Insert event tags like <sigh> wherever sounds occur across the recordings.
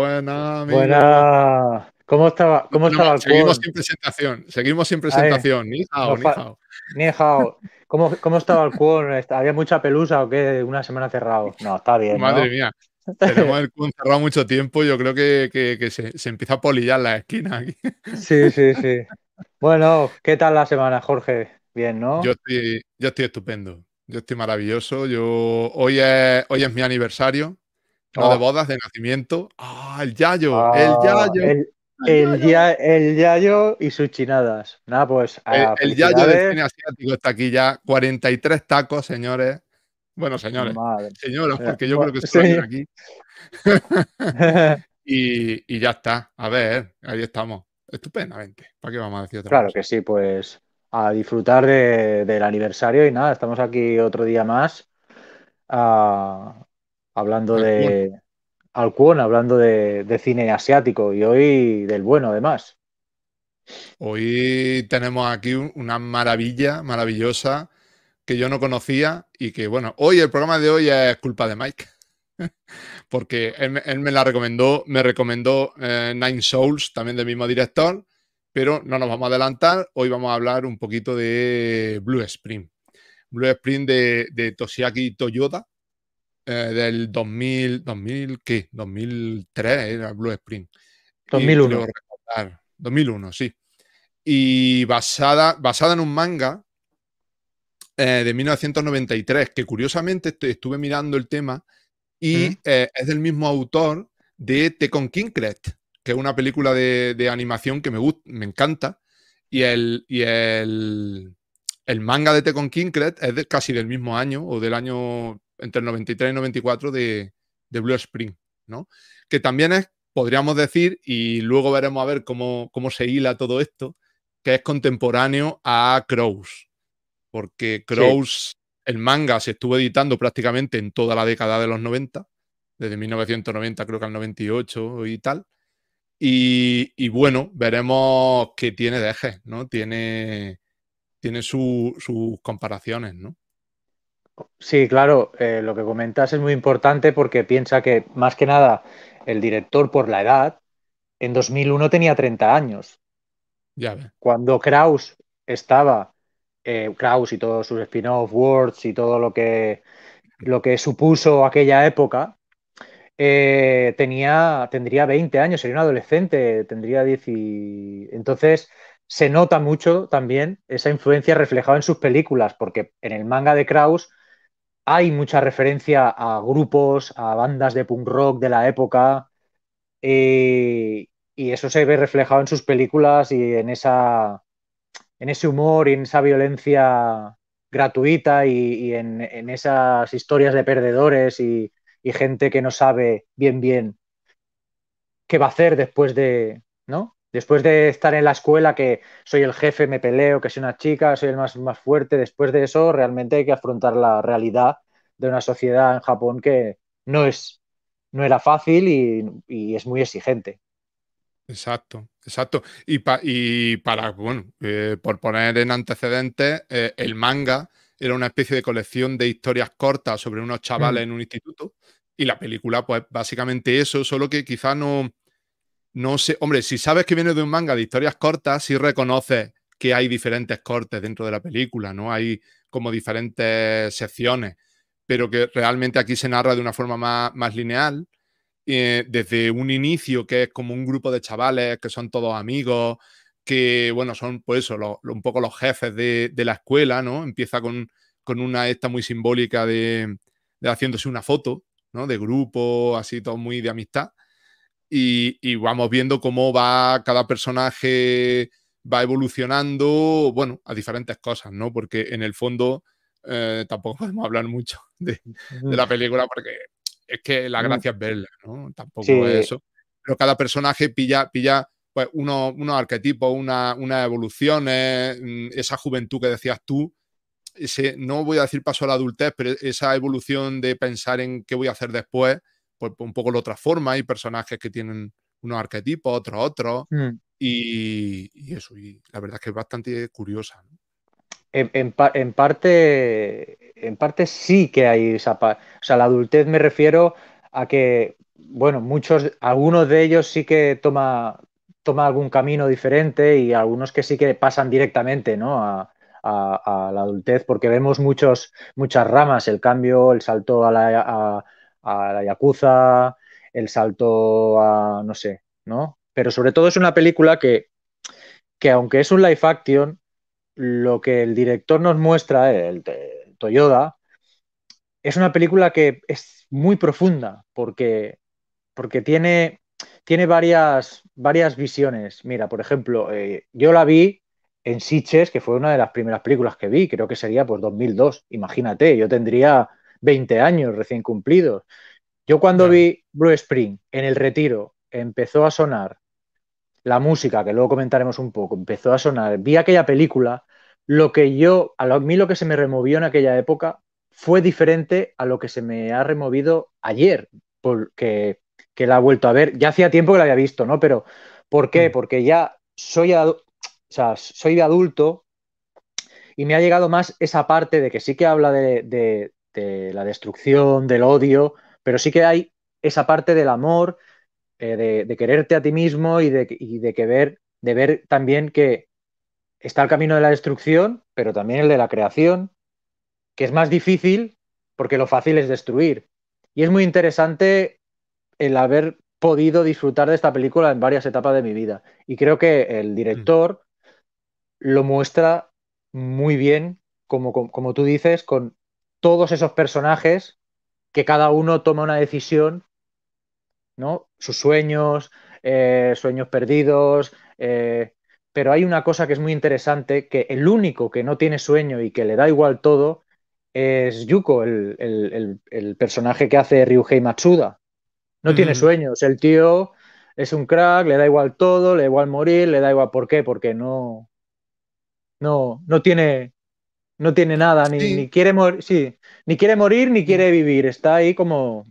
Buena, ¿Cómo estaba, cómo estaba el Seguimos sin presentación. Seguimos sin presentación. Ni hao, ¿Cómo, estaba el cuón? ¿Había mucha pelusa o qué? Una semana cerrado. No, está bien. Madre mía. el cuón cerrado mucho tiempo. Yo creo que, se, empieza a polillar la esquina aquí. <laughs> Sí, sí, sí. Bueno, ¿qué tal la semana, Jorge? Bien, ¿no? Yo estoy, yo estoy estupendo. Yo estoy maravilloso. Yo, hoy, hoy es mi aniversario. No, de oh. bodas, de nacimiento. ¡Ah, el Yayo! ¡El ah, Yayo! El, el, el, Yayo y sus chinadas. Nada, pues. El, Yayo de cine asiático está aquí ya. 43 tacos, señores. Bueno, señores. Señoras, eh, porque yo pues, creo que estoy aquí. <laughs> <laughs> y, ya está. A ver, ahí estamos. Estupendamente. ¿Para qué vamos a decir otra Claro que sí, pues a disfrutar del aniversario y nada, estamos aquí otro día más a, ah, hablando de Alcuón, hablando de, cine asiático y hoy del bueno además. Hoy tenemos aquí una maravilla, maravillosa, que yo no conocía y que bueno, hoy el programa de hoy es culpa de Mike, <laughs> porque él, me la recomendó, me recomendó eh, Nine Souls, también del mismo director, pero no nos vamos a adelantar, hoy vamos a hablar un poquito de Blue Spring. Blue Spring de, de Toshiaki Toyoda, eh, del 2000, 2000, ¿qué? 2003 era Blue Spring. 2001. 2001, sí. Y basada, basada en un manga eh, de 1993, que curiosamente estuve mirando el tema y eh, es del mismo autor de The Kinklet, que es una película de, animación que me, gusta, me encanta. Y el, el, manga de Tecon Kinklet es casi del mismo año o del año entre el 93 y 94 de, Blue Spring, ¿no? Que también es, podríamos decir, y luego veremos a ver cómo, cómo se hila todo esto, que es contemporáneo a Crows, porque Crows, el manga se estuvo editando prácticamente en toda la década de los 90, desde 1990 creo que al 98 y tal. Y, bueno, veremos que tiene de eje, ¿no? Tiene, tiene sus comparaciones, ¿no? Sí, claro, eh, lo que comentas es muy importante porque piensa que más que nada el director por la edad, en 2001 tenía 30 años. Ya Cuando Kraus estaba, eh, Kraus y todos sus spin-off, Words y todo lo que, lo que supuso aquella época, eh, tenía, tendría 20 años, sería un adolescente, tendría 10 y... Entonces se nota mucho también esa influencia reflejada en sus películas, porque en el manga de Kraus hay mucha referencia a grupos, a bandas de punk rock de la época, eh, y eso se ve reflejado en sus películas y en, esa, en ese humor y en esa violencia gratuita y, en, esas historias de perdedores y, y gente que no sabe bien bien qué va a hacer después de, ¿no? Después de estar en la escuela, que soy el jefe, me peleo, que soy una chica, soy el más, más fuerte, después de eso realmente hay que afrontar la realidad de una sociedad en Japón que no es, no era fácil y, es muy exigente. Exacto, exacto. Y, y para, bueno, eh, por poner en antecedentes, eh, el manga era una especie de colección de historias cortas sobre unos chavales mm. en un instituto y la película, pues básicamente eso, solo que quizá no, no sé, hombre, si sabes que viene de un manga de historias cortas, sí reconoces que hay diferentes cortes dentro de la película, ¿no? Hay como diferentes secciones, pero que realmente aquí se narra de una forma más, lineal, eh, desde un inicio que es como un grupo de chavales que son todos amigos, que, bueno, son pues eso, un poco los jefes de, de, la escuela, ¿no? Empieza con, una esta muy simbólica de, de haciéndose una foto, ¿no? De grupo, así todo muy de amistad y, vamos viendo cómo va cada personaje, va evolucionando, bueno, a diferentes cosas, ¿no? Porque en el fondo eh, tampoco <laughs> podemos hablar mucho de, la película porque es que la mm. gracia es verla, ¿no? Tampoco es eso. Pero cada personaje pilla, pilla pues, unos, arquetipos, una, unas evoluciones, mm, esa juventud que decías tú, no voy a decir paso a la adultez, pero esa evolución de pensar en qué voy a hacer después, pues, un poco otra forma Hay personajes que tienen unos arquetipos, otro otro mm. Y, eso, y la verdad es que es bastante curiosa. En, parte, en parte sí que hay esa... O sea, la adultez me refiero a que, bueno, muchos, algunos de ellos sí que toma, toma algún camino diferente y algunos que sí que pasan directamente, ¿no? A, la adultez, porque vemos muchos, muchas ramas, el cambio, el salto a la, a la Yakuza, el salto a, no sé, ¿no? Pero sobre todo es una película que, que aunque es un live action, lo que el director nos muestra, el, Toyoda, es una película que es muy profunda porque, porque tiene, tiene varias, varias visiones. Mira, por ejemplo, eh, yo la vi en Siches que fue una de las primeras películas que vi, creo que sería pues 2002, imagínate, yo tendría 20 años recién cumplidos. Yo cuando vi Blue Spring en el retiro, empezó a sonar la música, que luego comentaremos un poco, empezó a sonar, vi aquella película, lo que yo, a mí lo que se me removió en aquella época fue diferente a lo que se me ha removido ayer, porque que la he vuelto a ver, ya hacía tiempo que la había visto, ¿no? Pero ¿por qué? Mm. Porque ya soy, o soy de adulto y me ha llegado más esa parte de que sí que habla de, de la destrucción, del odio, pero sí que hay esa parte del amor, eh, de, quererte a ti mismo y de, de que ver, de ver también que está el camino de la destrucción, pero también el de la creación, que es más difícil porque lo fácil es destruir. Y es muy interesante el haber podido disfrutar de esta película en varias etapas de mi vida. Y creo que el mm. director lo muestra muy bien, como tú dices, con todos esos personajes que cada uno toma una decisión, ¿no? Sus sueños, eh, sueños perdidos, eh, pero hay una cosa que es muy interesante, que el único que no tiene sueño y que le da igual todo es Yuko, el, personaje que hace Ryuhei Matsuda. No tiene sueños, el tío es un crack, le da igual todo, le da igual morir, le da igual por qué, porque no, no, no tiene, no tiene nada, ni, quiere morir, sí, ni quiere morir, ni quiere mm. vivir. Está ahí como,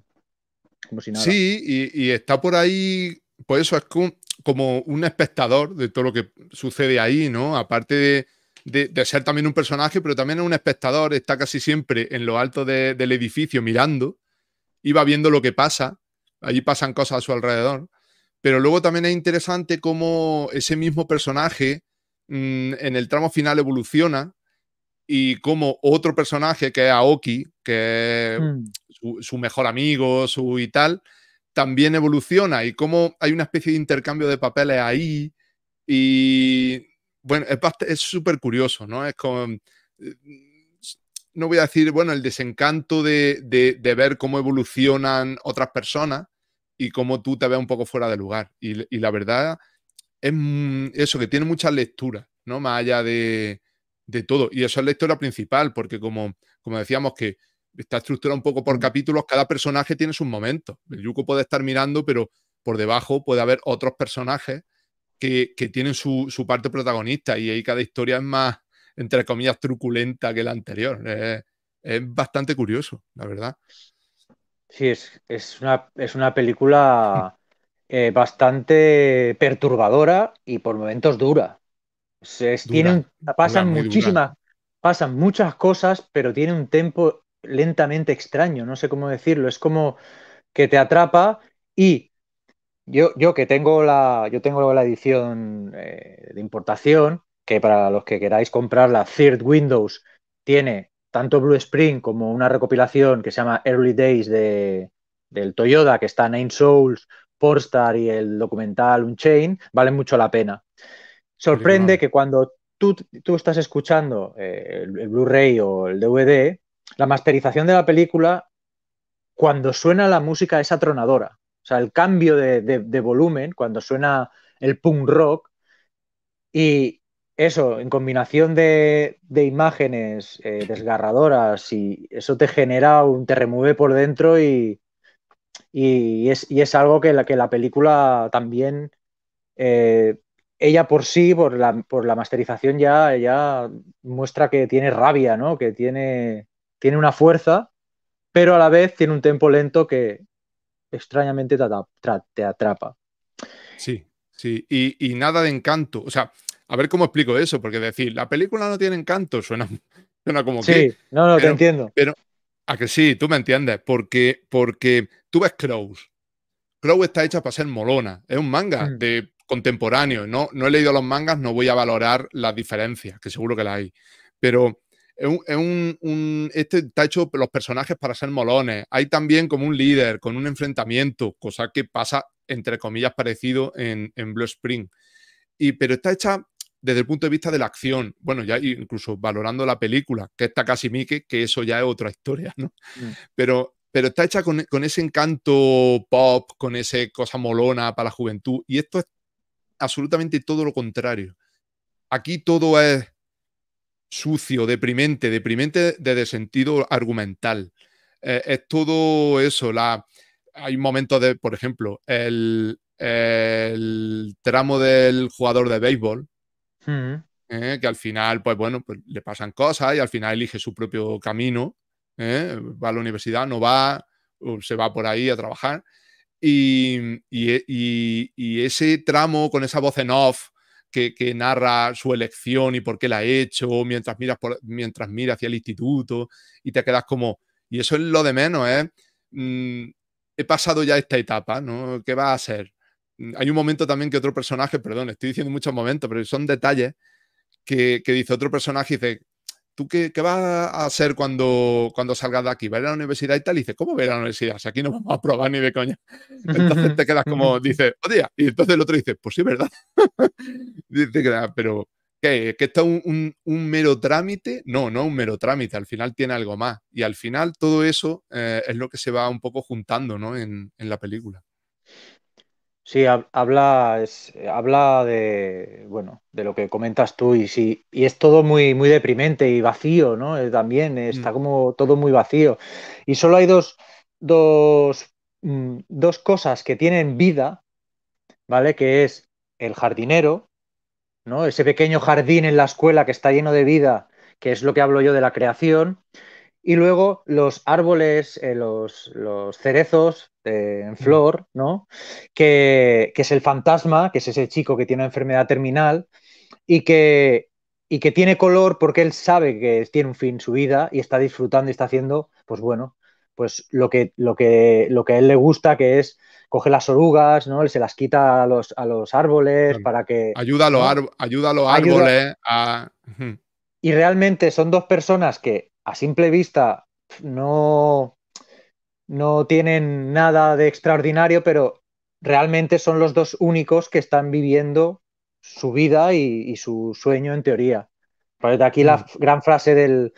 como si nada. Sí, y, está por ahí, por eso es como un espectador de todo lo que sucede ahí, ¿no? Aparte de, ser también un personaje, pero también es un espectador, está casi siempre en lo alto del edificio mirando y va viendo lo que pasa. Allí pasan cosas a su alrededor. Pero luego también es interesante cómo ese mismo personaje mm, en el tramo final evoluciona y como otro personaje que es Aoki, que es mm. su, mejor amigo, su y tal, también evoluciona y cómo hay una especie de intercambio de papeles ahí y bueno, es súper curioso, ¿no? Es como, eh, no voy a decir, bueno, el desencanto de, de, ver cómo evolucionan otras personas y cómo tú te ves un poco fuera de lugar. Y, y la verdad es mm, eso, que tiene muchas lecturas, ¿no? Más allá de, de todo. Y eso es la historia principal, porque como, como decíamos que está estructurada un poco por mm. capítulos, cada personaje tiene sus momentos. El Yuko puede estar mirando, pero por debajo puede haber otros personajes que, tienen su, parte protagonista y ahí cada historia es más, entre comillas, truculenta que la anterior. Es, bastante curioso, la verdad. Sí, es, una, es una película eh, bastante perturbadora y por momentos dura. Se tienen, pasan muchísimas, pasan muchas cosas, pero tiene un tempo lentamente extraño, no sé cómo decirlo, es como que te atrapa y yo, yo que tengo la, yo tengo la edición eh, de importación, que para los que queráis comprarla, Third Windows tiene tanto Blue Spring como una recopilación que se llama Early Days de, del Toyota, que está Nine Souls, Porstar y el documental Unchained, valen mucho la pena. Sorprende que cuando tú, estás escuchando eh, el, Blu-ray o el DVD, la masterización de la película, cuando suena la música es atronadora. O sea, el cambio de, volumen, cuando suena el punk rock, y eso, en combinación de, imágenes eh, desgarradoras, y eso te genera un, te remueve por dentro y, es, algo que la, que la película también eh, ella por sí, por la, masterización, ya, ya, muestra que tiene rabia, ¿no? Que tiene, tiene una fuerza, pero a la vez tiene un tempo lento que extrañamente te, atrapa. Sí, sí, y, nada de encanto. O sea, a ver cómo explico eso, porque decir, la película no tiene encanto, suena, <laughs> suena como que... Sí, no, no, te entiendo. Pero, a que sí, tú me entiendes, porque, porque tú ves Crows. Crow está hecha para ser molona. Es un manga mm. de contemporáneo. No, no he leído los mangas, no voy a valorar las diferencias, que seguro que las hay. Pero es un, este está hecho los personajes para ser molones. Hay también como un líder, con un enfrentamiento, cosa que pasa, entre comillas, parecido en, Blue Spring. Y, pero está hecha desde el punto de vista de la acción, bueno, ya incluso valorando la película, que está casi Mike, que eso ya es otra historia, ¿no? Mm. Pero, pero está hecha con, con, ese encanto pop, con esa cosa molona para la juventud, y esto es absolutamente todo lo contrario. Aquí todo es sucio, deprimente, deprimente desde sentido argumental. Eh, es todo eso. hay momentos de, por ejemplo, el, tramo del jugador de béisbol, mm. eh, que al final, pues bueno, pues le pasan cosas y al final elige su propio camino. Eh, va a la universidad, no va, se va por ahí a trabajar. E, y, ese tramo con esa voz en off que, narra su elección y por qué la ha hecho, mientras miras, por, mientras hacia el instituto y te quedas como, y eso es lo de menos, ¿eh? Mm, he pasado ya esta etapa, ¿no? ¿Qué va a ser? Mm, hay un momento también que otro personaje, perdón, estoy diciendo muchos momentos, pero son detalles que, que dice otro personaje y dice, ¿tú qué, vas a hacer cuando, cuando salgas de aquí? ¿Vas a la universidad y tal? Y dices, ¿cómo voy a la universidad? O aquí no vamos a probar ni de coña. <laughs> Entonces te quedas como, dices, ¡hostia! Y entonces el otro dice, pues sí, ¿verdad? <laughs> dice, pero ¿qué? ¿Que está un, un, mero trámite? No, no un mero trámite, al final tiene algo más. Y al final todo eso eh, es lo que se va un poco juntando ¿no? en, en la película. Sí, habla, es, eh, habla de, bueno, de lo que comentas tú y, sí, y es todo muy, muy deprimente y vacío, ¿no? Eh, también está mm. como todo muy vacío. Y solo hay dos, dos, mm, dos cosas que tienen vida, ¿vale? Que es el jardinero, ¿no? Ese pequeño jardín en la escuela que está lleno de vida, que es lo que hablo yo de la creación, y luego los árboles, eh, los, cerezos eh, en mm. flor, ¿no? Que, es el fantasma, que es ese chico que tiene una enfermedad terminal y que, y que tiene color porque él sabe que tiene un fin su vida y está disfrutando y está haciendo, pues bueno, pues lo que, lo que, lo que a él le gusta, que es coge las orugas, ¿no? Él se las quita a los, a los árboles para que... Ayuda a los, árboles a... ¿eh? Y realmente son dos personas que a simple vista no, no tienen nada de extraordinario, pero realmente son los dos únicos que están viviendo su vida y, su sueño en teoría. de aquí la mm. gran frase del,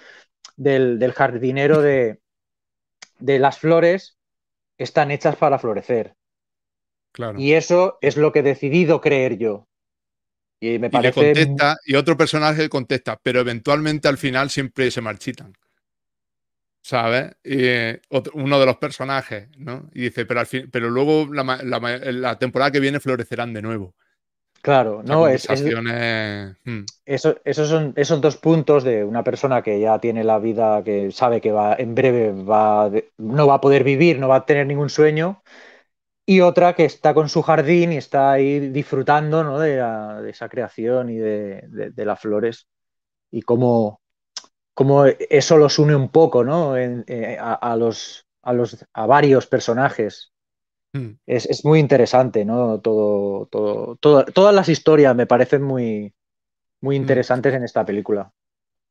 jardinero de, las flores están hechas para florecer. Claro. Y eso es lo que he decidido creer yo. Y me parece. y otro personaje contesta, pero eventualmente al final siempre se marchitan sabe y eh, uno de los personajes, ¿no? Y dice, pero, al fin, pero luego la, temporada que viene florecerán de nuevo. Claro, no, es, acciones mm. esos son dos puntos de una persona que ya tiene la vida, que sabe que va en breve va no va a poder vivir, no va a tener ningún sueño, y otra que está con su jardín y está ahí disfrutando ¿no? de, esa creación y de, de las flores y cómo, como eso los une un poco, ¿no? Eh, a, los, a, los, a varios personajes. Hmm. Es, muy interesante, ¿no? Todo, todo, todas las historias me parecen muy, muy hmm. interesantes en esta película.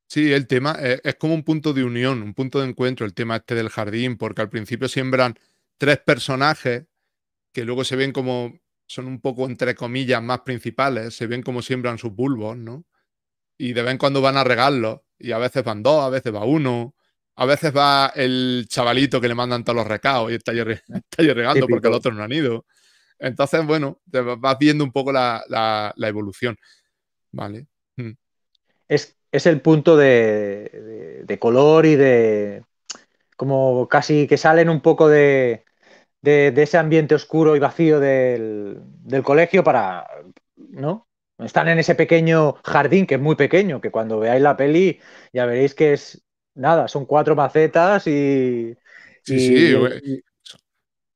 Sí, el tema eh, es, como un punto de unión, un punto de encuentro, el tema este del jardín, porque al principio siembran tres personajes que luego se ven como son un poco, entre comillas, más principales, se ven como siembran sus bulbos, ¿no? Y de vez en cuando van a regarlos y a veces van dos, a veces va uno, a veces va el chavalito que le mandan todos los recados y está, <laughs> está regando porque el otro no han ido. Entonces, bueno, te vas viendo un poco la, evolución. Vale. Mm. Es, el punto de, color y de. como casi que salen un poco de. ese ambiente oscuro y vacío del, del colegio para. ¿no? Están en ese pequeño jardín, que es muy pequeño, que cuando veáis la peli ya veréis que es nada, son cuatro macetas y... Sí, sí,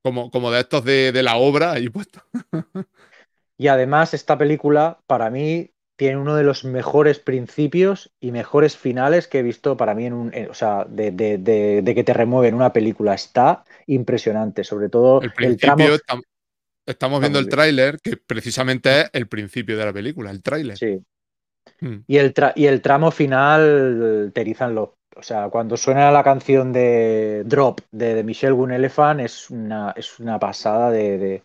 Como, como, de estos de, la obra ahí puesto. <laughs> y además esta película para mí tiene uno de los mejores principios y mejores finales que he visto para mí en o sea, de, que te remueven una película. Está impresionante, sobre todo el, el Estamos viendo el tráiler, que precisamente es el principio de la película, el tráiler. Sí. Mm. Y, el tramo final eh, te los... O sea, cuando suena la canción de Drop de, de Michelle Gunelefan es una, es una pasada de,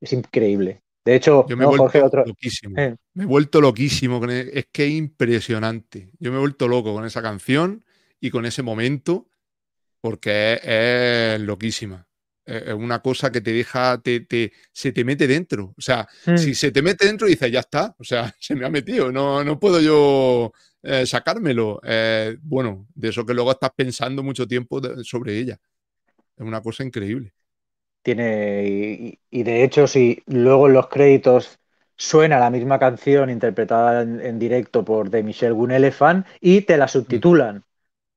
Es increíble. De hecho, eh. me he vuelto loquísimo. Me he vuelto loquísimo. Es que es impresionante. Yo me he vuelto loco con esa canción y con ese momento porque es loquísima es eh, eh, una cosa que te deja, te, se te mete dentro. O sea, si mm. se te mete dentro, dices, ya está, o sea, <laughs> se me ha metido, no, no puedo yo eh, sacármelo. bueno, de eso que luego estás pensando mucho tiempo sobre ella. Es una cosa increíble. Tiene, y, de hecho, si luego en los créditos suena la misma canción interpretada en, directo por The Michelle Gunelefan y te la mm. subtitulan,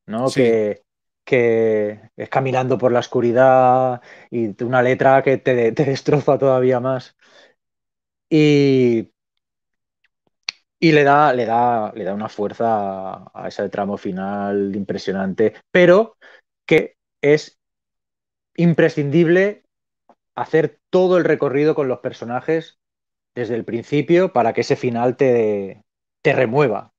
¿no? Que, que es caminando por la oscuridad y una letra que te, destroza todavía más. Y, y le, da, le, da, le da una fuerza a, ese tramo final impresionante, pero que es imprescindible hacer todo el recorrido con los personajes desde el principio para que ese final te, te remueva,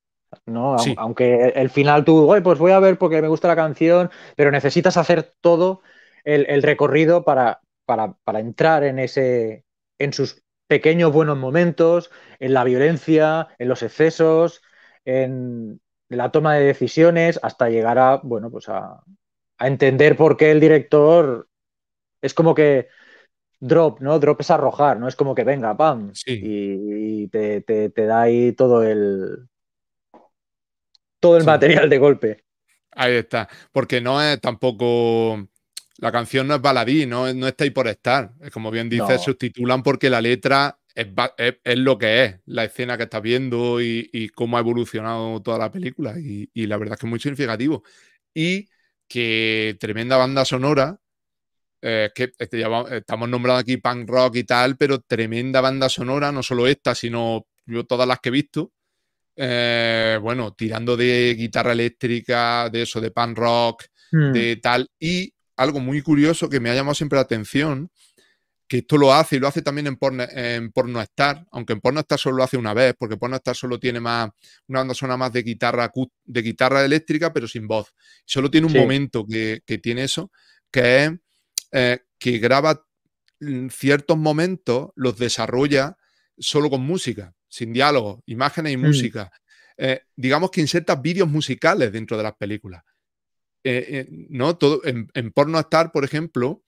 ¿no? Aunque el final tú, pues voy a ver porque me gusta la canción, pero necesitas hacer todo el, recorrido para, para, entrar en ese, en sus pequeños buenos momentos, en la violencia, en los excesos, en la toma de decisiones, hasta llegar a, bueno, pues a, entender por qué el director es como que drop, ¿no? Drop es arrojar, ¿no? Es como que venga, pam, y, te da ahí todo el, todo el material de golpe. Ahí está, porque no es tampoco... La canción no es baladí, no, no está ahí por estar. Es como bien dices, se sustitulan porque la letra es, lo que es, la escena que estás viendo y, cómo ha evolucionado toda la película. Y, la verdad es que es muy significativo. Y que tremenda banda sonora, eh, que estamos nombrando aquí punk rock y tal, pero tremenda banda sonora, no solo esta, sino yo todas las que he visto. Eh, bueno, tirando de guitarra eléctrica, de eso, de pan rock, hmm. de tal. Y algo muy curioso que me ha llamado siempre la atención, que esto lo hace y lo hace también en Porno, aunque en Porno Star solo lo hace una vez, porque Porno Star solo tiene más una banda sonora más de guitarra, de guitarra eléctrica, pero sin voz. Solo tiene un momento que, tiene eso, que es eh, que graba mm, ciertos momentos, los desarrolla solo con música sin diálogo, imágenes y mm. música. Eh, digamos que insertas vídeos musicales dentro de las películas. Eh, eh, ¿no? Todo, en, en, Porno Star, por ejemplo,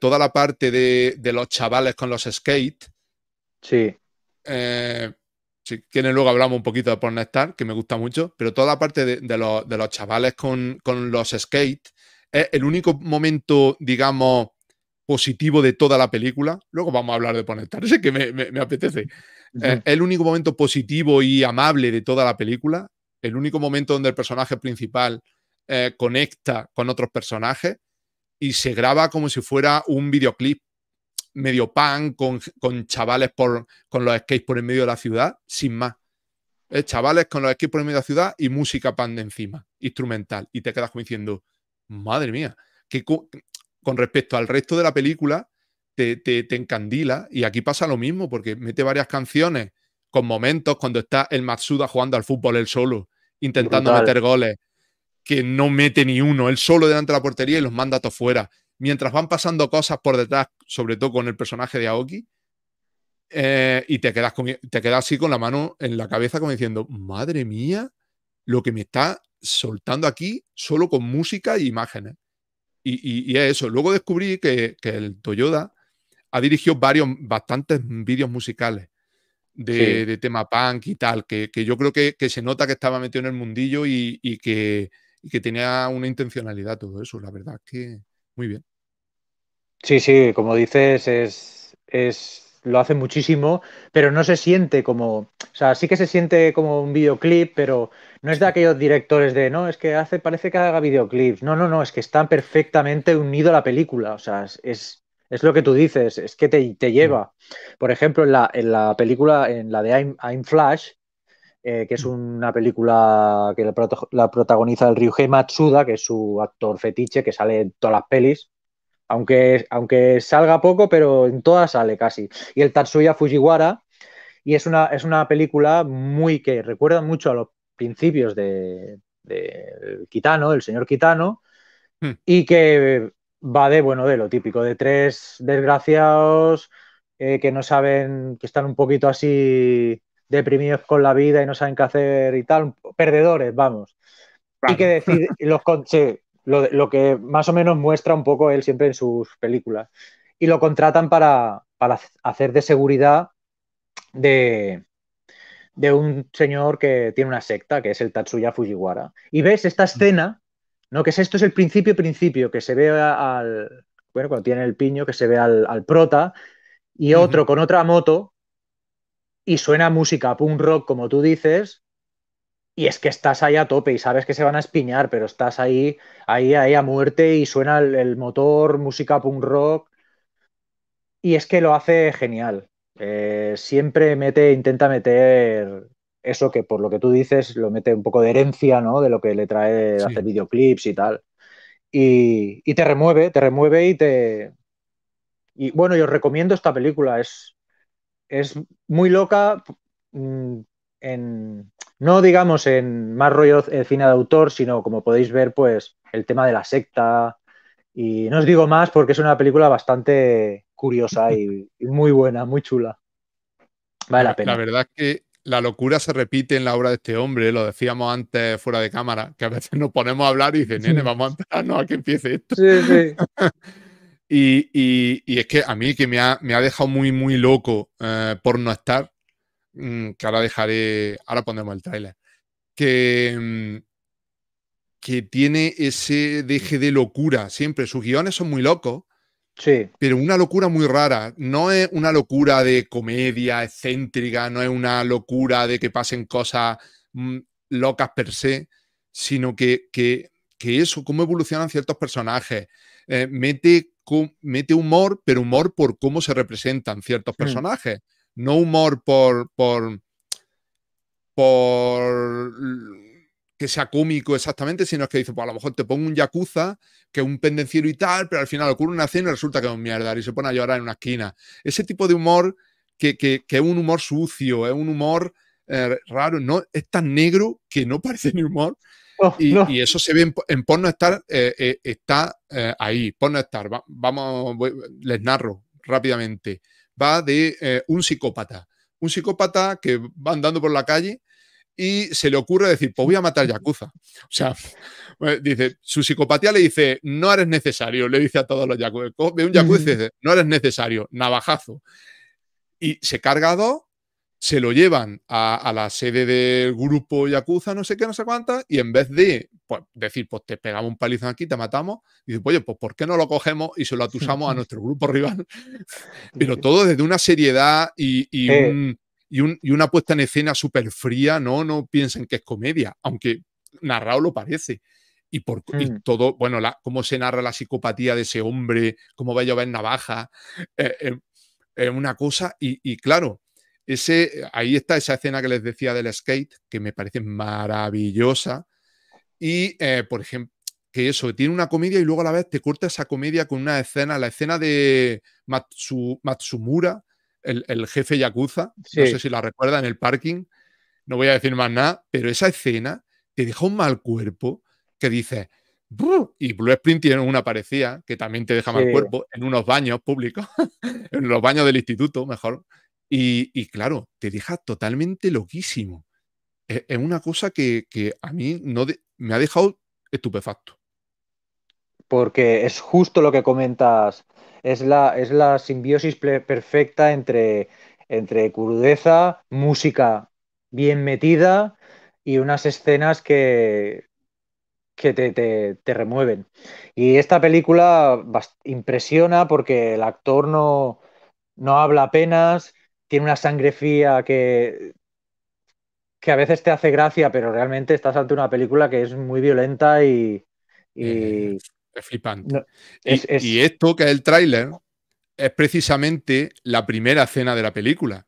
toda la parte de, los chavales con los skate. Sí. si quieren, luego hablamos un poquito de Porno Star, que me gusta mucho, pero toda la parte de, los, chavales con, los skate es el único momento, digamos, positivo de toda la película. Luego vamos a hablar de Porno Star, <laughs> ese que me apetece. Eh, el único momento positivo y amable de toda la película, el único momento donde el personaje principal eh, conecta con otros personajes y se graba como si fuera un videoclip medio pan con, chavales con los skates por en medio de la ciudad, sin más. Eh, chavales con los skates por en medio de la ciudad y música pan de encima, instrumental. Y te quedas como diciendo, madre mía, que con respecto al resto de la película, te, te, encandila. Y aquí pasa lo mismo, porque mete varias canciones con momentos cuando está el Matsuda jugando al fútbol él solo, intentando meter goles, que no mete ni uno, él solo delante de la portería y los manda todos fuera. Mientras van pasando cosas por detrás, sobre todo con el personaje de Aoki, eh, y te quedas, te quedas así con la mano en la cabeza como diciendo, madre mía, lo que me está soltando aquí solo con música e imágenes. Y, es eso. Luego descubrí que, que, el Toyoda ha dirigido varios, bastantes vídeos musicales de, tema punk y tal, que, yo creo que, se nota que estaba metido en el mundillo y, que, tenía una intencionalidad todo eso, la verdad que muy bien. Sí, sí, como dices, es, es lo hace muchísimo, pero no se siente como, o sea, sí que se siente como un videoclip, pero no es de aquellos directores de, no, es que hace, parece que haga videoclips, no, no, no, es que está perfectamente unido a la película, o sea, es, es lo que tú dices, es que te, mm. lleva. Por ejemplo, en la, película, en la de I'm, Flash, eh, que es mm. una película que la, protagoniza el Ryuhei Matsuda, que es su actor fetiche, que sale en todas las pelis, aunque, aunque salga poco, pero en todas sale casi. Y el Tatsuya Fujiwara, y es una, es una película muy que recuerda mucho a los principios de, de Kitano, el señor Kitano, mm. y que va de, bueno, de lo típico, de tres desgraciados eh, que no saben, que están un poquito así deprimidos con la vida y no saben qué hacer y tal, perdedores, vamos. Y que decir <laughs> los, lo, que más o menos muestra un poco él siempre en sus películas. Y lo contratan para, hacer de seguridad de, de un señor que tiene una secta, que es el Tatsuya Fujiwara. Y ves esta escena no, que es esto es el principio, principio, que se ve al. Bueno, cuando tiene el piño, que se ve al, prota y otro con otra moto y suena música punk rock, como tú dices, y es que estás ahí a tope y sabes que se van a espiñar, pero estás ahí, ahí, ahí a muerte y suena el, motor, música punk rock. Y es que lo hace genial. Eh, siempre mete, intenta meter eso que por lo que tú dices lo mete un poco de herencia, ¿no? De lo que le trae hacer videoclips y tal. Y, te remueve, te remueve y te... Y bueno, yo os recomiendo esta película, es, es muy loca mm, en... No digamos en más rollo el eh, cine de autor, sino como podéis ver, pues el tema de la secta. Y no os digo más porque es una película bastante curiosa y, muy buena, muy chula. Vale la, pena. La verdad que la locura se repite en la obra de este hombre, lo decíamos antes fuera de cámara, que a veces nos ponemos a hablar y dicen, nene, vamos a no a que empiece esto. Sí, sí. <laughs> y, es que a mí que me ha, dejado muy, muy loco eh, por no estar, mm, que ahora dejaré, ahora pondremos el trailer que, mm, que tiene ese deje de locura siempre. Sus guiones son muy locos, Sí. Pero una locura muy rara. No es una locura de comedia excéntrica, no es una locura de que pasen cosas mm, locas per se, sino que, eso, cómo evolucionan ciertos personajes. Eh, mete, mete humor, pero humor por cómo se representan ciertos hmm. personajes. No humor por, por, por que sea cómico exactamente, sino es que dice, pues a lo mejor te pongo un yakuza, que es un pendenciero y tal, pero al final ocurre una cena, y resulta que es un mierda y se pone a llorar en una esquina. Ese tipo de humor que, que, es un humor sucio, es un humor eh, raro, no, es tan negro que no parece ni humor. y, eso se ve en, en Porno eh, eh, está ahí, Porno estar. vamos, les narro rápidamente, va de un psicópata, un psicópata que va andando por la calle y se le ocurre decir, pues voy a matar Yakuza. O sea, eh, dice, su psicopatía le dice, no eres necesario, le dice a todos los Yakuza. Ve un Yakuza y dice, no eres necesario, navajazo. Y se carga a dos, se lo llevan a, la sede del grupo Yakuza, no sé qué, no sé cuánta. y en vez de pues, decir, pues te pegamos un palizón aquí, te matamos, dice, pues oye, pues ¿por qué no lo cogemos y se lo <laughs> atusamos a nuestro grupo rival? <laughs> Pero todo desde una seriedad y, eh, un y, una puesta en escena súper fría, no, no piensen que es comedia, aunque narrado lo parece. Y, por, mm. todo, bueno, la, cómo se narra la psicopatía de ese hombre, cómo va a llevar navaja, eh, eh una cosa, y, claro, ese, ahí está esa escena que les decía del skate, que me parece maravillosa, y eh, por ejemplo, que eso, tiene una comedia y luego a la vez te corta esa comedia con una escena, la escena de Matsumura, el, jefe Yakuza, no sé si la recuerda, en el parking, no voy a decir más nada, pero esa escena te deja un mal cuerpo que dices, y Blue Sprint tiene una parecida que también te deja mal cuerpo en unos baños públicos, <laughs> en los baños del instituto, mejor. Y, claro, te deja totalmente loquísimo. E, es, una cosa que, a mí no me ha dejado estupefacto porque es justo lo que comentas, es la, es la simbiosis perfecta entre, entre crudeza, música bien metida y unas escenas que, que te, remueven. Y esta película impresiona porque el actor no, no habla apenas, tiene una sangre fría que, que a veces te hace gracia, pero realmente estás ante una película que es muy violenta y, eh, es flipante. y, esto que es el tráiler es precisamente la primera escena de la película.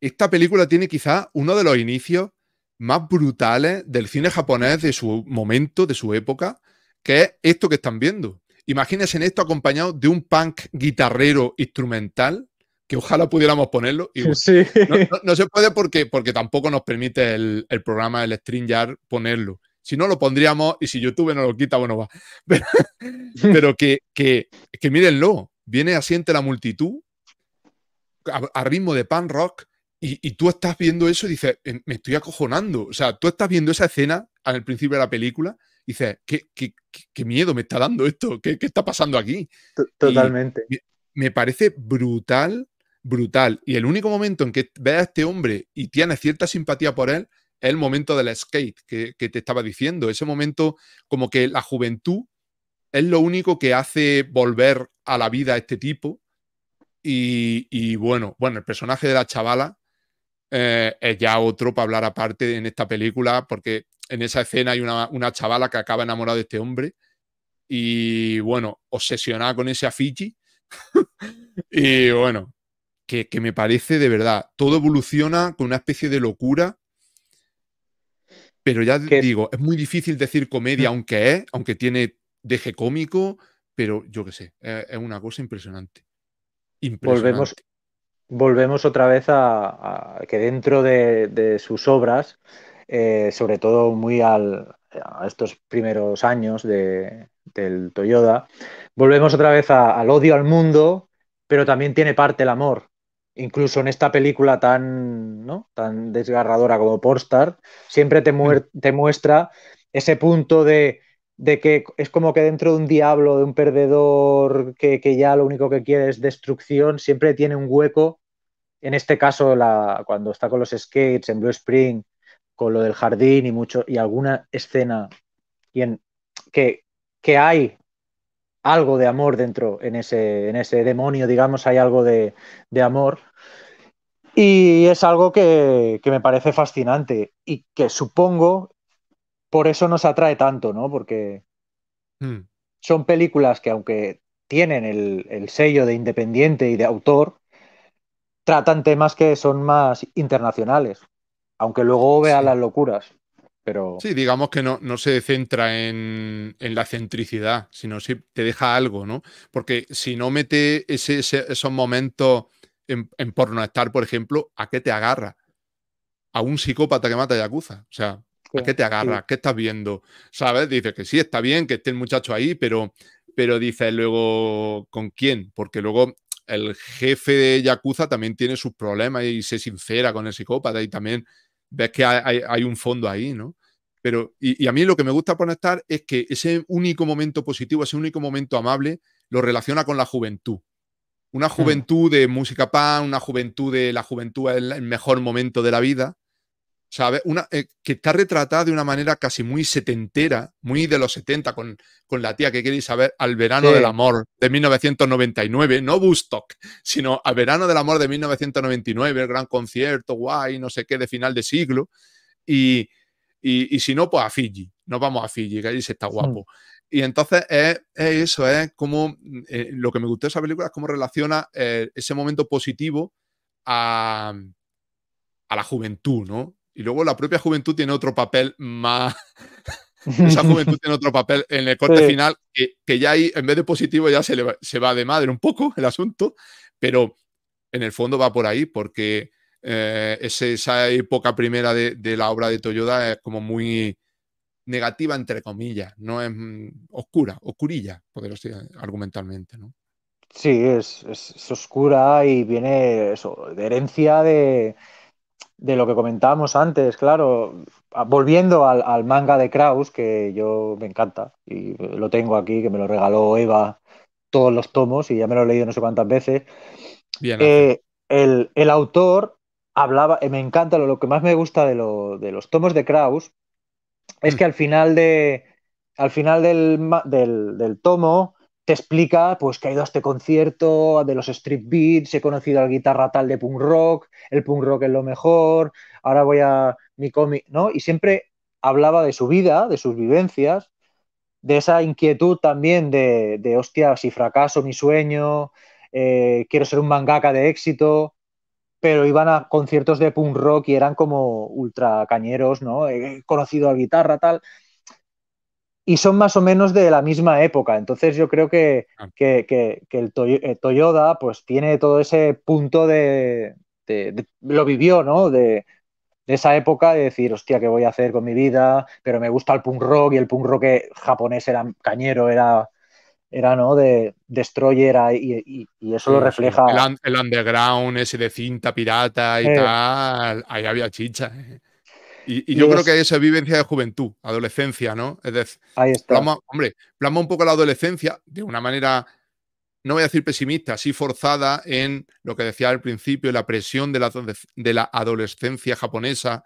Esta película tiene quizás uno de los inicios más brutales del cine japonés de su momento, de su época, que es esto que están viendo. Imagínense en esto acompañado de un punk guitarrero instrumental, que ojalá pudiéramos ponerlo. Y, <laughs> no, se puede porque, porque tampoco nos permite el, programa, el StreamYard, ponerlo si no lo pondríamos y si YouTube no lo quita, bueno, va. <laughs> Pero, que, que, que, mírenlo, viene asiente la multitud a, ritmo de pan rock y, tú estás viendo eso y dices, eh, me estoy acojonando. O sea, tú estás viendo esa escena al principio de la película y dices, qué, miedo me está dando esto, qué, está pasando aquí. Totalmente. Me, parece brutal brutal. Y el único momento en que ve a este hombre y tiene cierta simpatía por él el momento del skate que, te estaba diciendo, ese momento como que la juventud es lo único que hace volver a la vida a este tipo. Y, bueno, bueno, el personaje de la chavala eh, es ya otro para hablar aparte en esta película, porque en esa escena hay una, chavala que acaba enamorada de este hombre y bueno, obsesionada con ese afichi. <laughs> y bueno, que, que, me parece de verdad, todo evoluciona con una especie de locura pero ya te digo, es muy difícil decir comedia, mm. aunque es, aunque tiene deje cómico, pero yo qué sé, e, es una cosa impresionante. Volvemos, volvemos otra vez a, que dentro de, sus obras, eh, sobre todo muy a estos primeros años de, del Toyota, volvemos otra vez al odio al mundo, pero también tiene parte el amor incluso en esta película tan, tan desgarradora como Porstar siempre mm. te, muestra ese punto de, que es como que dentro de un diablo, de un perdedor que, ya lo único que quiere es destrucción, siempre tiene un hueco. En este caso, la, cuando está con los skates en Blue Spring, con lo del jardín y mucho y alguna escena que hay algo de amor dentro, en ese, en ese demonio, digamos, hay algo de, amor. Y es algo que, me parece fascinante y que supongo por eso nos atrae tanto, ¿no? Porque hmm. son películas que aunque tienen el, sello de independiente y de autor, tratan temas que son más internacionales, aunque luego vea las locuras. Sí, digamos que no, se centra en, la centricidad, sino si te deja algo, ¿no? Porque si no mete ese, esos momentos en, en porno estar, por ejemplo, ¿a qué te agarra? A un psicópata que mata a Yakuza. O sea, ¿a qué te agarra? ¿Qué estás viendo? ¿Sabes? Dices que sí, está bien que esté el muchacho ahí, pero, pero dices luego con quién, porque luego el jefe de Yakuza también tiene sus problemas y se sincera con el psicópata y también ves que hay, un fondo ahí, ¿no? Pero, y, a mí lo que me gusta conectar es que ese único momento positivo, ese único momento amable, lo relaciona con la juventud. Una hmm. juventud de música pan, una juventud de la juventud es el mejor momento de la vida, una, eh, que está retratada de una manera casi muy setentera, muy de los 70, con, la tía que queréis saber al verano del amor de 1999, no Bustock, sino al verano del amor de 1999, el gran concierto, guay, no sé qué, de final de siglo. Y, si no, pues a Fiji, nos vamos a Fiji, que allí se está guapo. Hmm. Y entonces es, eso, es como eh, lo que me gustó de esa película es cómo relaciona eh, ese momento positivo a, a la juventud, ¿no? Y luego la propia juventud tiene otro papel más... <laughs> Esa juventud tiene otro papel en el corte final que, ya en vez de positivo, ya se, le va, se va de madre un poco el asunto, pero en el fondo va por ahí porque eh, esa época primera de, la obra de Toyoda es como muy negativa, entre comillas, no es mm, oscura, oscurilla, poderos decir argumentalmente, ¿no? Sí, es, oscura y viene de herencia de, de lo que comentábamos antes, claro, volviendo al, manga de Kraus, que yo me encanta y lo tengo aquí, que me lo regaló Eva todos los tomos y ya me lo he leído no sé cuántas veces. Eh, el, autor hablaba, eh, me encanta, lo, que más me gusta de, lo, de los tomos de Kraus es mm. que al final, de, al final del, del tomo te explica pues que ha ido a este concierto de los street beats, he conocido a la guitarra tal de punk rock, el punk rock es lo mejor, ahora voy a mi cómic, ¿no? Y siempre hablaba de su vida, de sus vivencias, de esa inquietud también de, de hostia, si fracaso mi sueño, eh, quiero ser un mangaka de éxito, pero iban a conciertos de punk rock y eran como ultra cañeros, ¿no? He conocido a la guitarra tal y son más o menos de la misma época. Entonces yo creo que, ah. que, el, eh, Toyoda Toyota pues tiene todo ese punto de... lo vivió, ¿no? De, esa época de decir, hostia, ¿qué voy a hacer con mi vida? Pero me gusta el punk rock y el punk rock japonés era cañero, era... Era, ¿no? De Destroyer y, y, eso lo refleja. El, underground ese de cinta pirata y eh. tal. Ahí había chicha. Eh. Y, yo creo que esa vivencia de juventud, adolescencia, ¿no? Es decir, hombre, plasma un poco la adolescencia de una manera, no voy a decir pesimista, sí forzada en lo que decía al principio, la presión de la, adolescencia japonesa,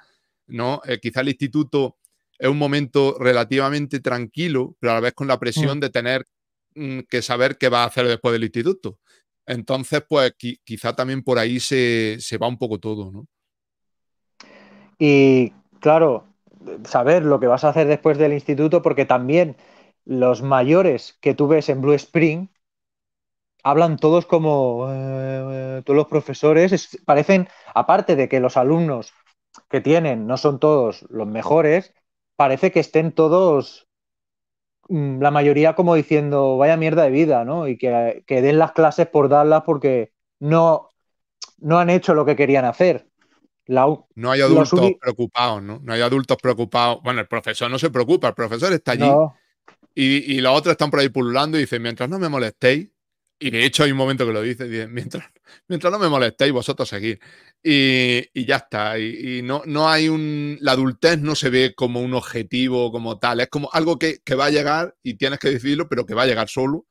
¿no? Eh, quizá el instituto es un momento relativamente tranquilo, pero a la vez con la presión mm. de tener mm, que saber qué va a hacer después del instituto. Entonces, pues quizá también por ahí se, se va un poco todo, ¿no? Y claro, saber lo que vas a hacer después del instituto, porque también los mayores que tú ves en Blue Spring hablan todos como eh, todos los profesores, parecen, aparte de que los alumnos que tienen no son todos los mejores, parece que estén todos, mm, la mayoría como diciendo, vaya mierda de vida, ¿no? Y que, den las clases por darlas porque no, no han hecho lo que querían hacer no hay adultos preocupados, ¿no? No hay adultos preocupados. Bueno, el profesor no se preocupa, el profesor está allí. Y, y, los otros están por ahí pululando y dicen, mientras no me molestéis, y de hecho hay un momento que lo dice, dicen, mientras, <laughs> mientras no me molestéis, vosotros seguís. Y, ya está. Y, no, no hay un. La adultez no se ve como un objetivo, como tal. Es como algo que, que va a llegar y tienes que decidirlo, pero que va a llegar solo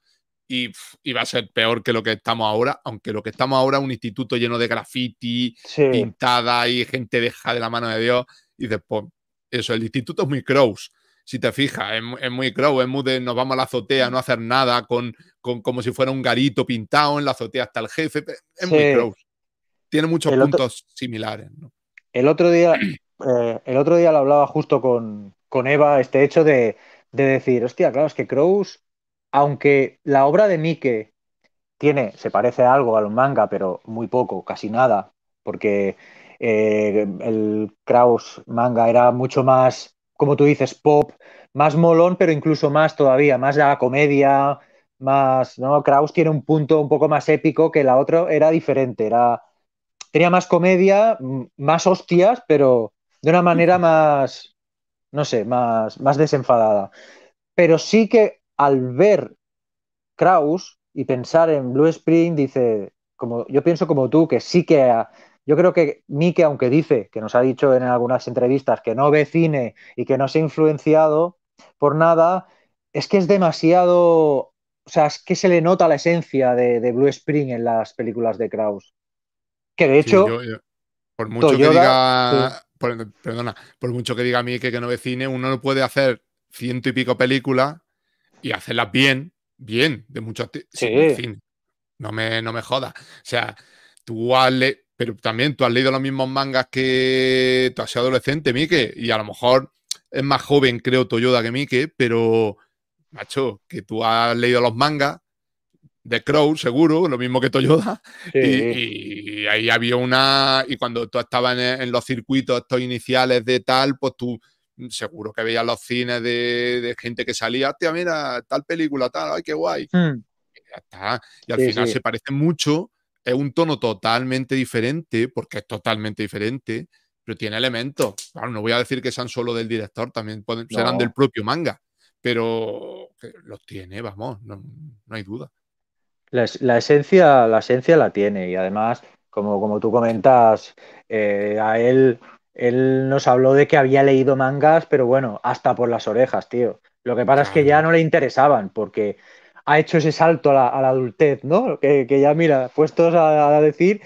y, va a ser peor que lo que estamos ahora, aunque lo que estamos ahora es un instituto lleno de graffiti, pintada y gente deja de la mano de Dios. Y después, eso, el instituto es muy crows. Si te fijas, es, muy Crows, es muy de nos vamos a la azotea, no hacer nada, con, como si fuera un garito pintado, en la azotea hasta el jefe. Es muy Tiene muchos puntos similares. El, otro día, <clears throat> eh, el otro día lo hablaba justo con, con Eva, este hecho de, de decir, hostia, claro, es que Crows aunque la obra de Mike tiene, se parece a algo al manga, pero muy poco, casi nada, porque eh, el Kraus manga era mucho más, como tú dices, pop, más molón, pero incluso más todavía, más la comedia, más, ¿no? Kraus tiene un punto un poco más épico que la otra, era diferente, era, tenía más comedia, más hostias, pero de una manera más, no sé, más, más desenfadada. Pero sí que al ver Kraus y pensar en Blue Spring, dice, como, yo pienso como tú, que sí que... Yo creo que Mike, aunque dice, que nos ha dicho en algunas entrevistas, que no ve cine y que no se ha influenciado por nada, es que es demasiado o sea, es que se le nota la esencia de, Blue Spring en las películas de Kraus. Que de hecho. por mucho que diga. Por, perdona, por mucho que diga Mike que, no ve cine, uno no puede hacer ciento y pico películas y hacerlas bien, bien, de muchos sí. En fin, no me, no me jodas. O sea, tú has leído... pero también tú has leído los mismos mangas que tú has sido adolescente, Mike, y a lo mejor es más joven, creo, Toyoda que Mike, pero, macho, que tú has leído los mangas de Crow, seguro, lo mismo que Toyoda, y, ahí había una, y cuando tú estabas en, en los circuitos estos iniciales de tal, pues tú Mm, seguro que veía los cines de, gente que salía, hostia, mira, tal película, tal, ay, qué guay. Hmm. Y al final se parece mucho, es un tono totalmente diferente, porque es totalmente diferente, pero tiene elementos. no voy a decir que sean solo del director, también serán del propio manga, pero los tiene, vamos, no, hay duda. La, esencia, la esencia la tiene y además, como, como tú comentas, eh, a él él nos habló de que había leído mangas, pero bueno, hasta por las orejas, tío. Lo que pasa es que ya no le interesaban, porque ha hecho ese salto a la, adultez, ¿no? Que, ya, mira, puestos a, decir.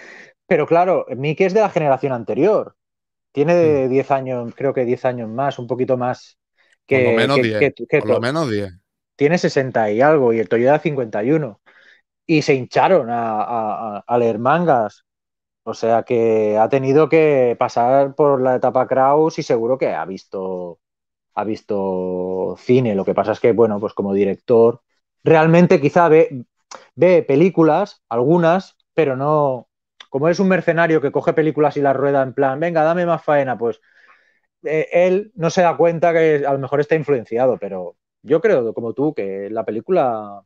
Pero claro, Miki es de la generación anterior. Tiene 10 hmm. años, creo que 10 años más, un poquito más que. Por lo menos 10. menos Tiene 60 y algo, y el Toyota 51. Y se hincharon a leer mangas. O sea que ha tenido que pasar por la etapa Kraus y seguro que ha visto, ha visto cine. Lo que pasa es que, bueno, pues como director, realmente quizá ve, ve películas, algunas, pero no. Como es un mercenario que coge películas y las rueda en plan, venga, dame más faena, pues eh, él no se da cuenta que a lo mejor está influenciado, pero yo creo, como tú, que la película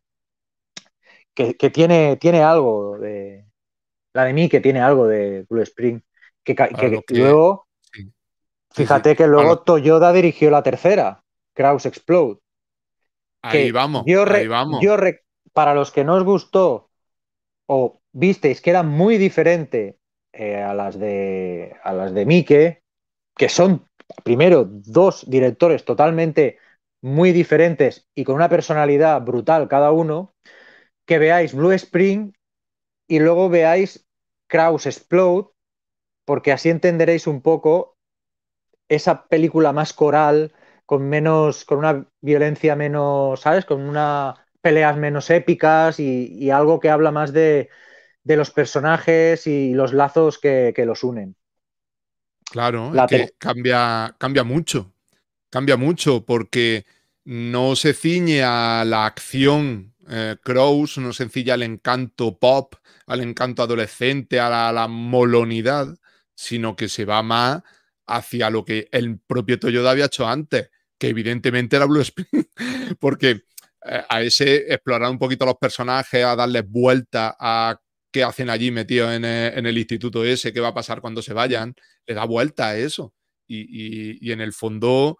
que, que tiene, tiene algo de, la de mí que tiene algo de Blue Spring. Que, luego, fíjate que luego Toyota dirigió la tercera, Kraus Explode. Ahí vamos, yo ahí vamos. Yo para los que no os gustó o visteis que era muy diferente eh, a las de a las de Mike, que son primero dos directores totalmente muy diferentes y con una personalidad brutal cada uno, que veáis Blue Spring y luego veáis Kraus Explode, porque así entenderéis un poco esa película más coral, con menos, con una violencia menos, ¿sabes? Con unas peleas menos épicas y, algo que habla más de, los personajes y los lazos que, los unen. Claro, que cambia, cambia mucho, cambia mucho porque no se ciñe a la acción eh, Crows sencilla al encanto pop, al encanto adolescente, a la, molonidad, sino que se va más hacia lo que el propio Toyoda había hecho antes, que evidentemente era Blue Spring, <laughs> porque eh, a ese explorar un poquito los personajes, a darles vuelta a qué hacen allí metidos eh, en, el instituto ese, qué va a pasar cuando se vayan, le da vuelta a eso. Y, y, en el fondo,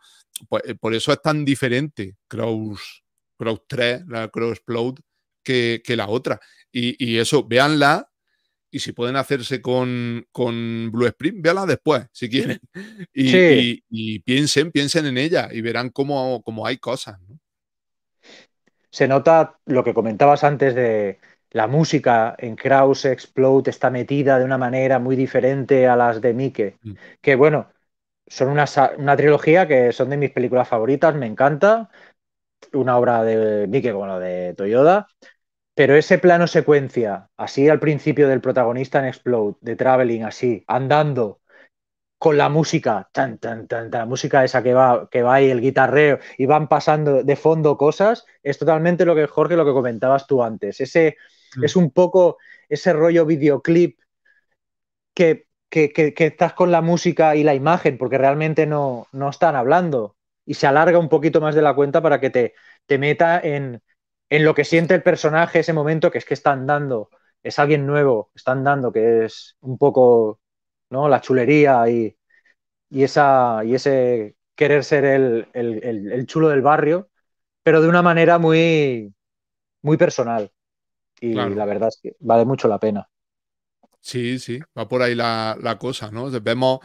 pues, eh, por eso es tan diferente Crows Crow 3, la Crow Explode, que, la otra. Y, eso, véanla. Y si pueden hacerse con, Blue Sprint, véanla después, si quieren. Y, piensen, piensen en ella y verán cómo, hay cosas. Se nota lo que comentabas antes de, la música en Kraus Explode está metida de una manera muy diferente a las de Mike. Mm. Que bueno, son una, una, trilogía que son de mis películas favoritas, me encanta una obra de Mike como la de Toyoda, pero ese plano secuencia, así al principio del protagonista en Explode, de traveling así, andando, con la música, tan, tan, tan, la música esa que va, que va y el guitarreo, y van pasando de fondo cosas, es totalmente lo que, Jorge, lo que comentabas tú antes. Mm. es un poco ese rollo videoclip que que, que, que, estás con la música y la imagen, porque realmente no, no están hablando y se alarga un poquito más de la cuenta para que te, meta en, lo que siente el personaje ese momento, que es que están dando, es alguien nuevo, están dando, que es un poco ¿no? la chulería y, esa, y ese querer ser el, chulo del barrio, pero de una manera muy, muy personal. Y la verdad es que vale mucho la pena. Sí, sí, va por ahí la, la cosa, ¿no? Vemos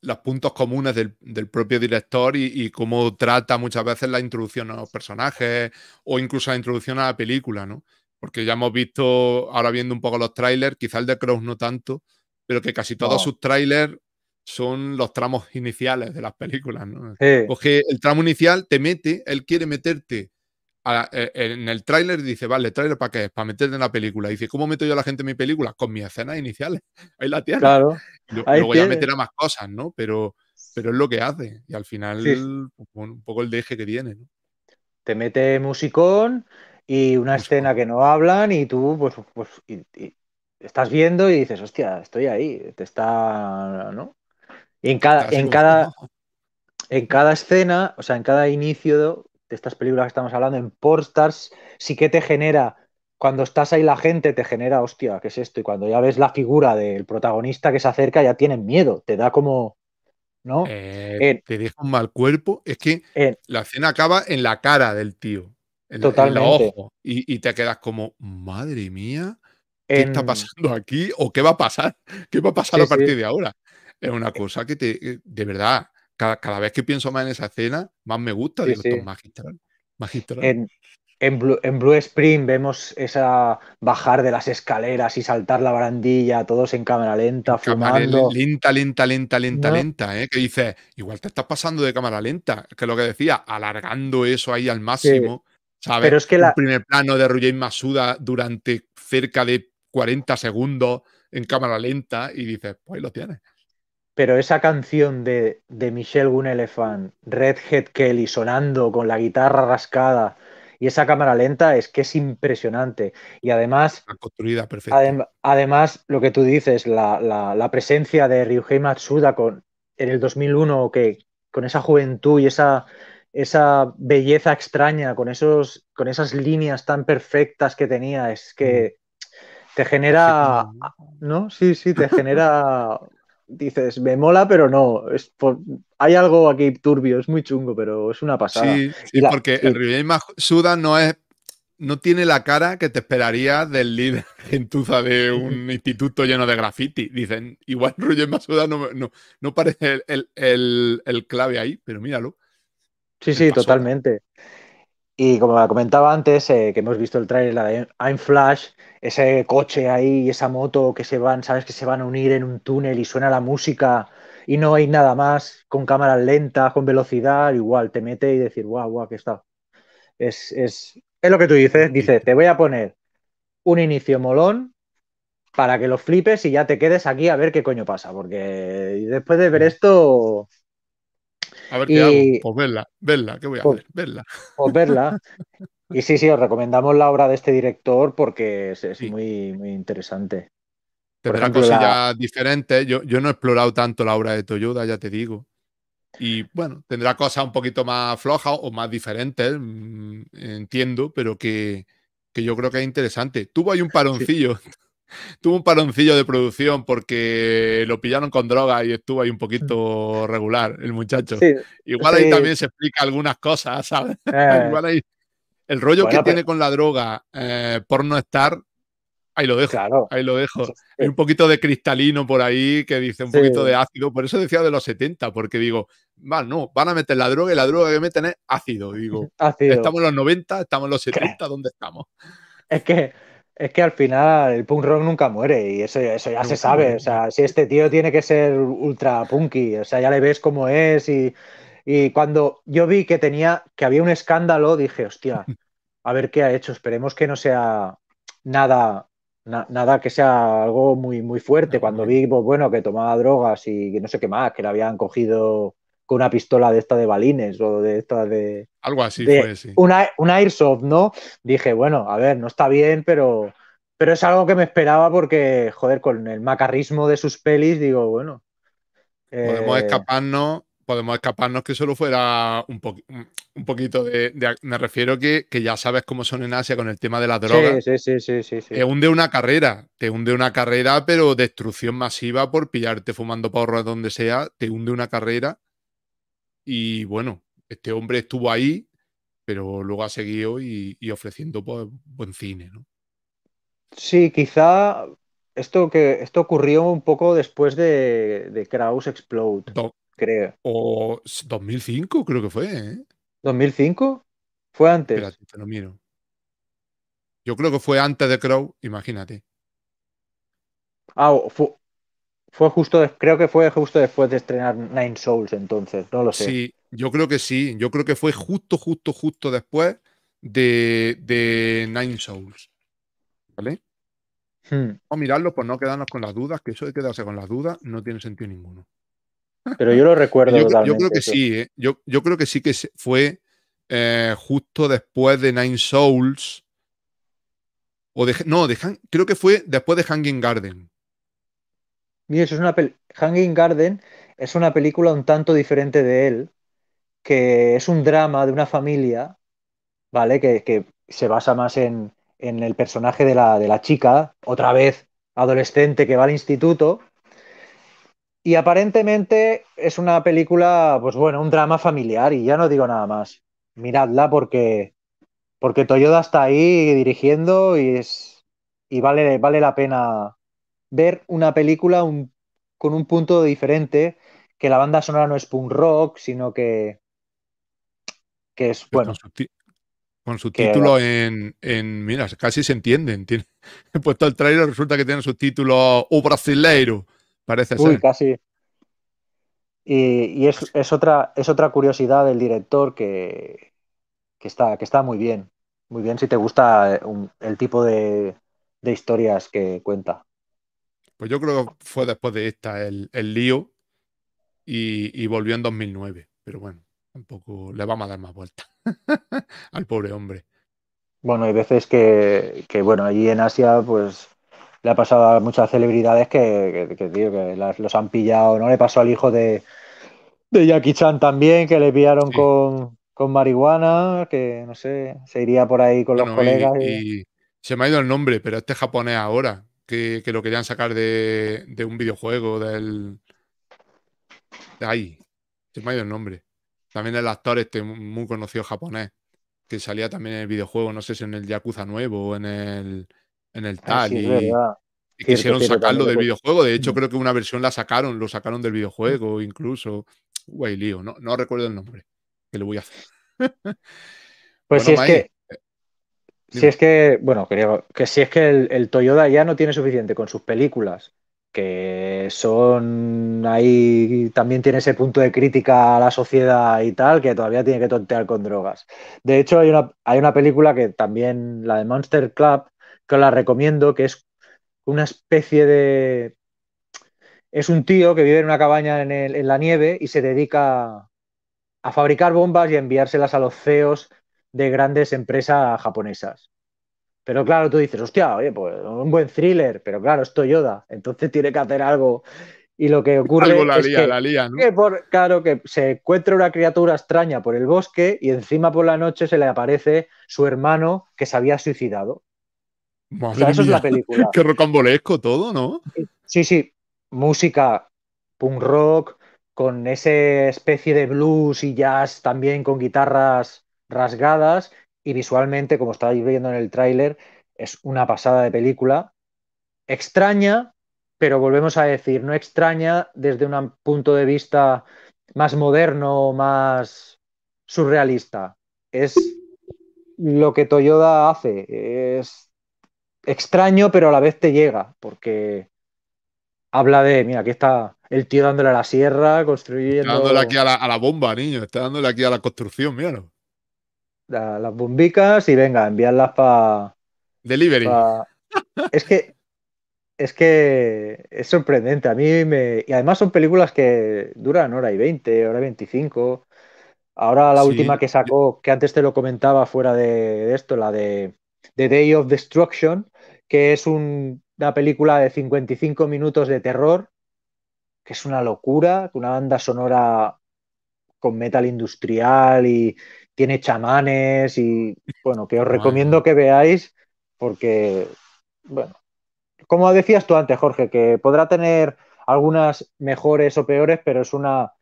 los puntos comunes del, propio director y, cómo trata muchas veces la introducción a los personajes o incluso la introducción a la película, ¿no? Porque ya hemos visto, ahora viendo un poco los trailers, quizá el de Cross no tanto, pero que casi todos sus trailers son los tramos iniciales de las películas, ¿no? Porque el tramo inicial te mete, él quiere meterte eh, en el tráiler dice, vale, tráiler para qué? Para meterte en la película. Y dice, ¿cómo meto yo a la gente en mi película? Con mis escenas iniciales. <laughs> Ahí la tienes. Claro. Luego ya meterá más cosas, ¿no? Pero, pero es lo que hace. Y al final, pues un poco el deje que tiene. ¿no? Te mete musicón y una escena que no hablan y tú, pues, pues estás viendo y dices, hostia, estoy ahí. Te está, ¿no? Y en cada, en cada, en cada escena, o sea, en cada inicio de estas películas que estamos hablando, en Portstars, sí que te genera cuando estás ahí la gente te genera, hostia, ¿qué es esto? Y cuando ya ves la figura del protagonista que se acerca, ya tienes miedo, te da como, ¿no? Eh, te deja un mal cuerpo. Es que la escena acaba en la cara del tío, en, totalmente. En y, te quedas como, madre mía, ¿qué está pasando aquí? ¿O qué va a pasar? <laughs> ¿Qué va a pasar a partir de ahora? Es una cosa que te, eh, de verdad, cada, vez que pienso más en esa escena, más me gusta. Sí, digo, magistral, magistral en Blue, Spring vemos esa bajar de las escaleras y saltar la barandilla, todos en cámara lenta, fumando. lenta, lenta, lenta, lenta, lenta, ¿eh? que dices, igual te estás pasando de cámara lenta, que es lo que decía, alargando eso ahí al máximo. ¿sabes? Pero es que la... primer plano de Ruyen Masuda durante cerca de 40 segundos en cámara lenta y dices, pues lo tienes. Pero esa canción de, de Michelle gun Elephant, Red Kelly sonando con la guitarra rascada y esa cámara lenta es que es impresionante. Y además. construida perfecta. además, lo que tú dices, la, presencia de Ryuhei Matsuda con, en el 2001, que con esa juventud y esa, esa belleza extraña, con, esos, con esas líneas tan perfectas que tenía, es que mm. te genera, ¿no? Sí, sí, te genera <laughs> dices, me mola, pero no. Es Hay algo aquí turbio, es muy chungo, pero es una pasada. Sí, porque el suda no es. No tiene la cara que te esperaría del líder gentuza <laughs> de un instituto lleno de graffiti. Dicen, igual Ruyen Masuda no, parece el, clave ahí, pero míralo. Sí, sí, totalmente. Y como comentaba antes, eh, que hemos visto el trailer la de I'm Flash, ese coche ahí y esa moto que se van, sabes que se van a unir en un túnel y suena la música y no hay nada más, con cámaras lentas, con velocidad, igual te mete y decir, guau, guau, que está. Es, es, es lo que tú dices, dice, te voy a poner un inicio molón para que lo flipes y ya te quedes aquí a ver qué coño pasa, porque después de ver mm. esto a ver qué hago. Pues verla, verla, ¿qué voy a pues hacer? Verla. Pues verla. <laughs> Y sí, sí, os recomendamos la obra de este director porque es, muy, muy interesante. Tendrá cosillas diferentes. Yo, yo no he explorado tanto la obra de toyuda ya te digo. Y bueno, tendrá cosas un poquito más flojas o más diferentes, mm, entiendo, pero que, que yo creo que es interesante. Tuvo ahí un paroncillo. Tuvo un paroncillo de producción porque lo pillaron con droga y estuvo ahí un poquito mm. regular el muchacho. Igual ahí también se explica algunas cosas, ¿sabes? <laughs> Eh. Igual ahí. El rollo que tiene con la droga eh, por no estar, ahí lo dejo. Ahí lo dejo. Hay un poquito de cristalino por ahí que dice un poquito de ácido. Por eso decía de los 70, porque digo, mal, no, van a meter la droga y la droga que meten es ácido. Digo, <laughs> estamos en los 90, estamos en los 70, <laughs> ¿dónde estamos? Es que es que al final el punk rock nunca muere y eso, eso ya se sabe. O sea, si este tío tiene que ser ultra punky, o sea, ya le ves cómo es y, cuando yo vi que tenía, que había un escándalo, dije, hostia, a ver qué ha hecho. Esperemos que no sea nada, nada que sea algo muy, muy fuerte. Cuando vi, pues, bueno, que tomaba drogas y no sé qué más, que le habían cogido con una pistola de esta de balines o de esta de... Algo así fue, sí. Una, Airsoft, ¿no? Dije, bueno, a ver, no está bien, pero, pero es algo que me esperaba porque, joder, con el macarrismo de sus pelis, digo, bueno... Podemos eh, escaparnos podemos escaparnos que solo fuera un, un poquito de, Me refiero que, que ya sabes cómo son en Asia con el tema de la drogas. Sí, sí, sí, sí, Te hunde una carrera, te hunde una carrera, pero destrucción masiva por pillarte fumando porros donde sea, te hunde una carrera. Y bueno, este hombre estuvo ahí, pero luego ha seguido y, ofreciendo pues, buen cine. ¿no? Sí, quizá esto, que, esto ocurrió un poco después de, Kraus Explode, creo. O 2005 creo que fue. ¿2005? ¿eh? Fue antes. Espérate, te lo miro. Yo creo que fue antes de Crow, imagínate. Ah, fue, fue justo, creo que fue justo después de estrenar Nine Souls, entonces, no lo sé. Sí, yo creo que sí. Yo creo que fue justo, justo, justo después de, Nine Souls. ¿Vale? Hmm. Vamos a mirarlo por no quedarnos con las dudas, que eso de quedarse con las dudas no tiene sentido ninguno. Pero yo lo <laughs> recuerdo. yo, creo que sí, ¿eh? yo, yo, creo que sí que fue eh, justo después de Nine Souls. O de, no, de, creo que fue después de Hanging Garden eso es una Hanging Garden es una película un tanto diferente de él, que es un drama de una familia, ¿vale? Que, se basa más en, el personaje de la, chica, otra vez adolescente que va al instituto. Y aparentemente es una película, pues bueno, un drama familiar y ya no digo nada más. Miradla porque, porque Toyoda está ahí dirigiendo y, es, y vale, vale la pena ver una película con un punto diferente, que la banda sonora no es punk rock, sino que, que es bueno. Con su, título en, en, Mira, casi se entienden. Tiene, <laughs> he puesto el trailer, resulta que tiene su título O Brasileiro, parece Uy, casi. Y, es, otra, es otra curiosidad del director que, está, que está muy bien. Muy bien si te gusta eh, el tipo de, de historias que cuenta. Pues yo creo que fue después de esta el, lío y, volvió en 2009. Pero bueno, tampoco le vamos a dar más vueltas <laughs> al pobre hombre. Bueno, hay veces que, bueno, allí en Asia, pues le ha pasado a muchas celebridades que, que, los han pillado, ¿no? Le pasó al hijo de, Jackie Chan también, que le pillaron con, marihuana, que no sé, se iría por ahí con los colegas. Se me ha ido el nombre, pero este japonés ahora, que, lo querían sacar de, un videojuego, del... De ahí, se me ha ido el nombre. También el actor este muy conocido japonés, que salía también en el videojuego, no sé si en el Yakuza nuevo o en el, en el ah, tal. y, quisieron sacarlo del videojuego. De hecho, mm. creo que una versión la sacaron, lo sacaron del videojuego mm. incluso. Guay lío, no, no recuerdo el nombre, que le voy a hacer. <laughs> pues es que si es que, bueno, que si es que el, Toyota ya no tiene suficiente con sus películas, que son ahí también tiene ese punto de crítica a la sociedad y tal, que todavía tiene que tontear con drogas. De hecho, hay una, hay una película que también, la de Monster Club, que la recomiendo, que es una especie de. Es un tío que vive en una cabaña en, en la nieve y se dedica a fabricar bombas y enviárselas a los CEOs de grandes empresas japonesas. Pero claro, tú dices, hostia, oye, pues un buen thriller, pero claro, es yoda, entonces tiene que hacer algo. Y lo que ocurre es que, la por, claro, que se encuentra una criatura extraña por el bosque y encima por la noche se le aparece su hermano que se había suicidado. Madre eso es la película. <laughs> Qué rocambolesco todo, ¿no? Sí, sí. Música punk rock, con esa especie de blues y jazz también, con guitarras rasgadas y visualmente, como estáis viendo en el tráiler, es una pasada de película. Extraña, pero volvemos a decir, no extraña desde un punto de vista más moderno, más surrealista. Es lo que Toyoda hace. Es extraño, pero a la vez te llega, porque habla de, mira, aquí está el tío dándole a la sierra, construyendo... dándole aquí a la, bomba, niño, está dándole aquí a la construcción, míralo las bombicas y venga, enviarlas para. Delivery. Es que. Es que es sorprendente. A mí me. Y además son películas que duran hora y 20, hora y 25. Ahora la última que sacó, que antes te lo comentaba fuera de, esto, la de The Day of Destruction, que es una película de 55 minutos de terror, que es una locura, una banda sonora con metal industrial y, tiene chamanes y bueno, que os recomiendo que veáis porque, bueno, como decías tú antes, Jorge, que podrá tener algunas mejores o peores, pero es una,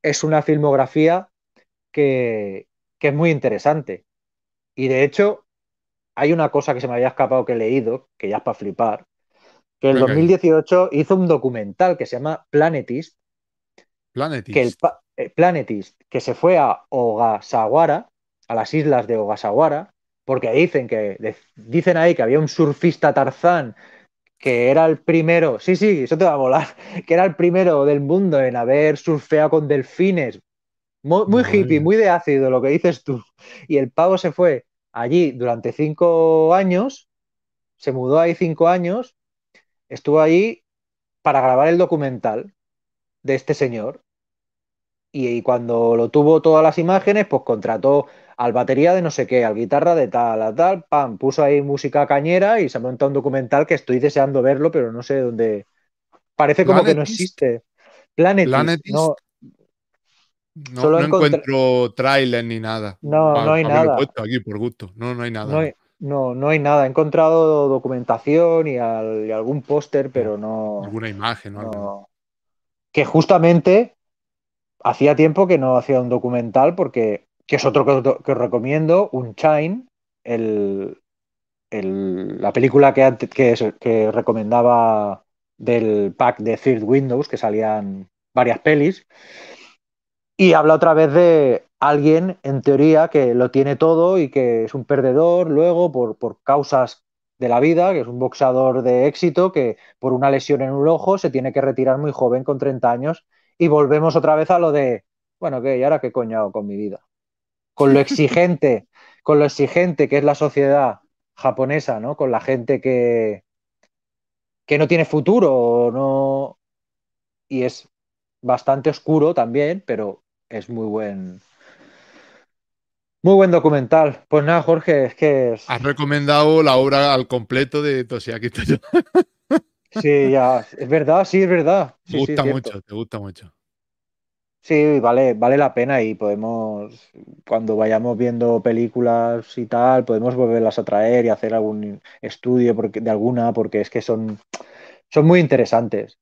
es una filmografía que, que es muy interesante. Y de hecho, hay una cosa que se me había escapado que he leído, que ya es para flipar, que en 2018 hizo un documental que se llama Planetist. Planetist. Eh, Planetis, que se fue a Ogasawara, a las islas de Ogasawara, porque dicen que dicen ahí que había un surfista Tarzán que era el primero, sí, sí, eso te va a volar, <laughs> que era el primero del mundo en haber surfeado con delfines. Muy, hippie, muy de ácido lo que dices tú. Y el pavo se fue allí durante cinco años, se mudó ahí cinco años, estuvo allí para grabar el documental de este señor y, cuando lo tuvo todas las imágenes, pues contrató al batería de no sé qué, al guitarra de tal, a tal, pam, puso ahí música cañera y se monta un documental que estoy deseando verlo, pero no sé dónde. Parece como que no existe. Planet No, encuentro trailer ni nada. No, no hay nada. aquí por gusto. No, no hay nada. No no, hay nada. He encontrado documentación y, algún póster, pero no. Alguna imagen ¿no? Que justamente Hacía tiempo que no hacía un documental porque, que es otro que, os recomiendo, un Chine, la película que, que, recomendaba del pack de Third Windows, que salían varias pelis, y habla otra vez de alguien, en teoría, que lo tiene todo y que es un perdedor luego por, por causas de la vida, que es un boxeador de éxito, que por una lesión en un ojo se tiene que retirar muy joven con 30 años y volvemos otra vez a lo de, bueno, ¿qué? ¿Y ahora qué coño hago con mi vida? Con lo <laughs> exigente, con lo exigente que es la sociedad japonesa, ¿no? Con la gente que, que no tiene futuro, no. Y es bastante oscuro también, pero es muy buen. Muy buen documental. Pues nada, Jorge, es que. Has recomendado la obra al completo de Toshiaki <laughs> Sí, ya. Es verdad, sí, es verdad. te gusta mucho, te gusta mucho. Sí, vale, vale la pena y podemos, cuando vayamos viendo películas y tal, podemos volverlas a traer y hacer algún estudio porque, de alguna, porque es que son, son muy interesantes.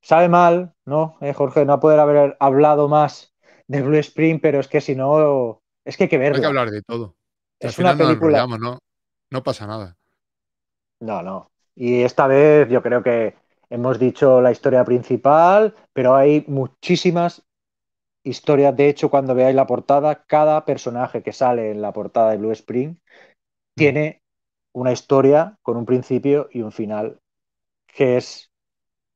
Sabe mal, ¿no? Eh, Jorge, no poder haber hablado más de Blue Spring, pero es que si no, es que hay que verlo. Hay que hablar de todo. Es Al una película. ¿no? no pasa nada. No, no. Y esta vez yo creo que hemos dicho la historia principal, pero hay muchísimas historias. De hecho, cuando veáis la portada, cada personaje que sale en la portada de Blue Spring mm. tiene una historia con un principio y un final, que es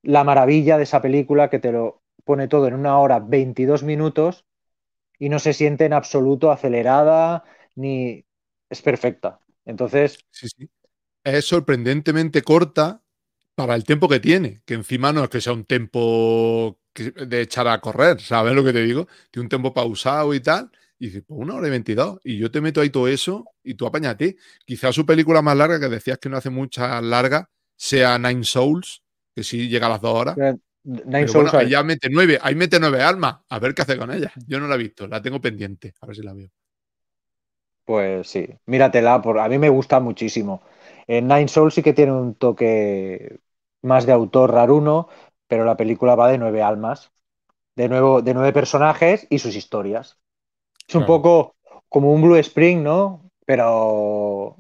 la maravilla de esa película que te lo pone todo en una hora 22 minutos y no se siente en absoluto acelerada ni es perfecta. Entonces, sí, sí es sorprendentemente corta para el tiempo que tiene, que encima no es que sea un tiempo de echar a correr, ¿sabes lo que te digo? Tiene un tiempo pausado y tal, y dices, pues una hora y veintidós, y yo te meto ahí todo eso y tú apañate. Quizás su película más larga, que decías que no hace mucha larga sea Nine Souls, que sí llega a las dos horas. Nine Pero Souls. Bueno, ahí mete nueve, ahí mete nueve almas, a ver qué hace con ella. Yo no la he visto, la tengo pendiente, a ver si la veo. Pues sí, míratela, por... a mí me gusta muchísimo. Eh, Nine Souls sí que tiene un toque más de autor raruno, pero la película va de nueve almas, de, nuevo, de nueve personajes y sus historias. Es un poco como un Blue Spring, ¿no? Pero,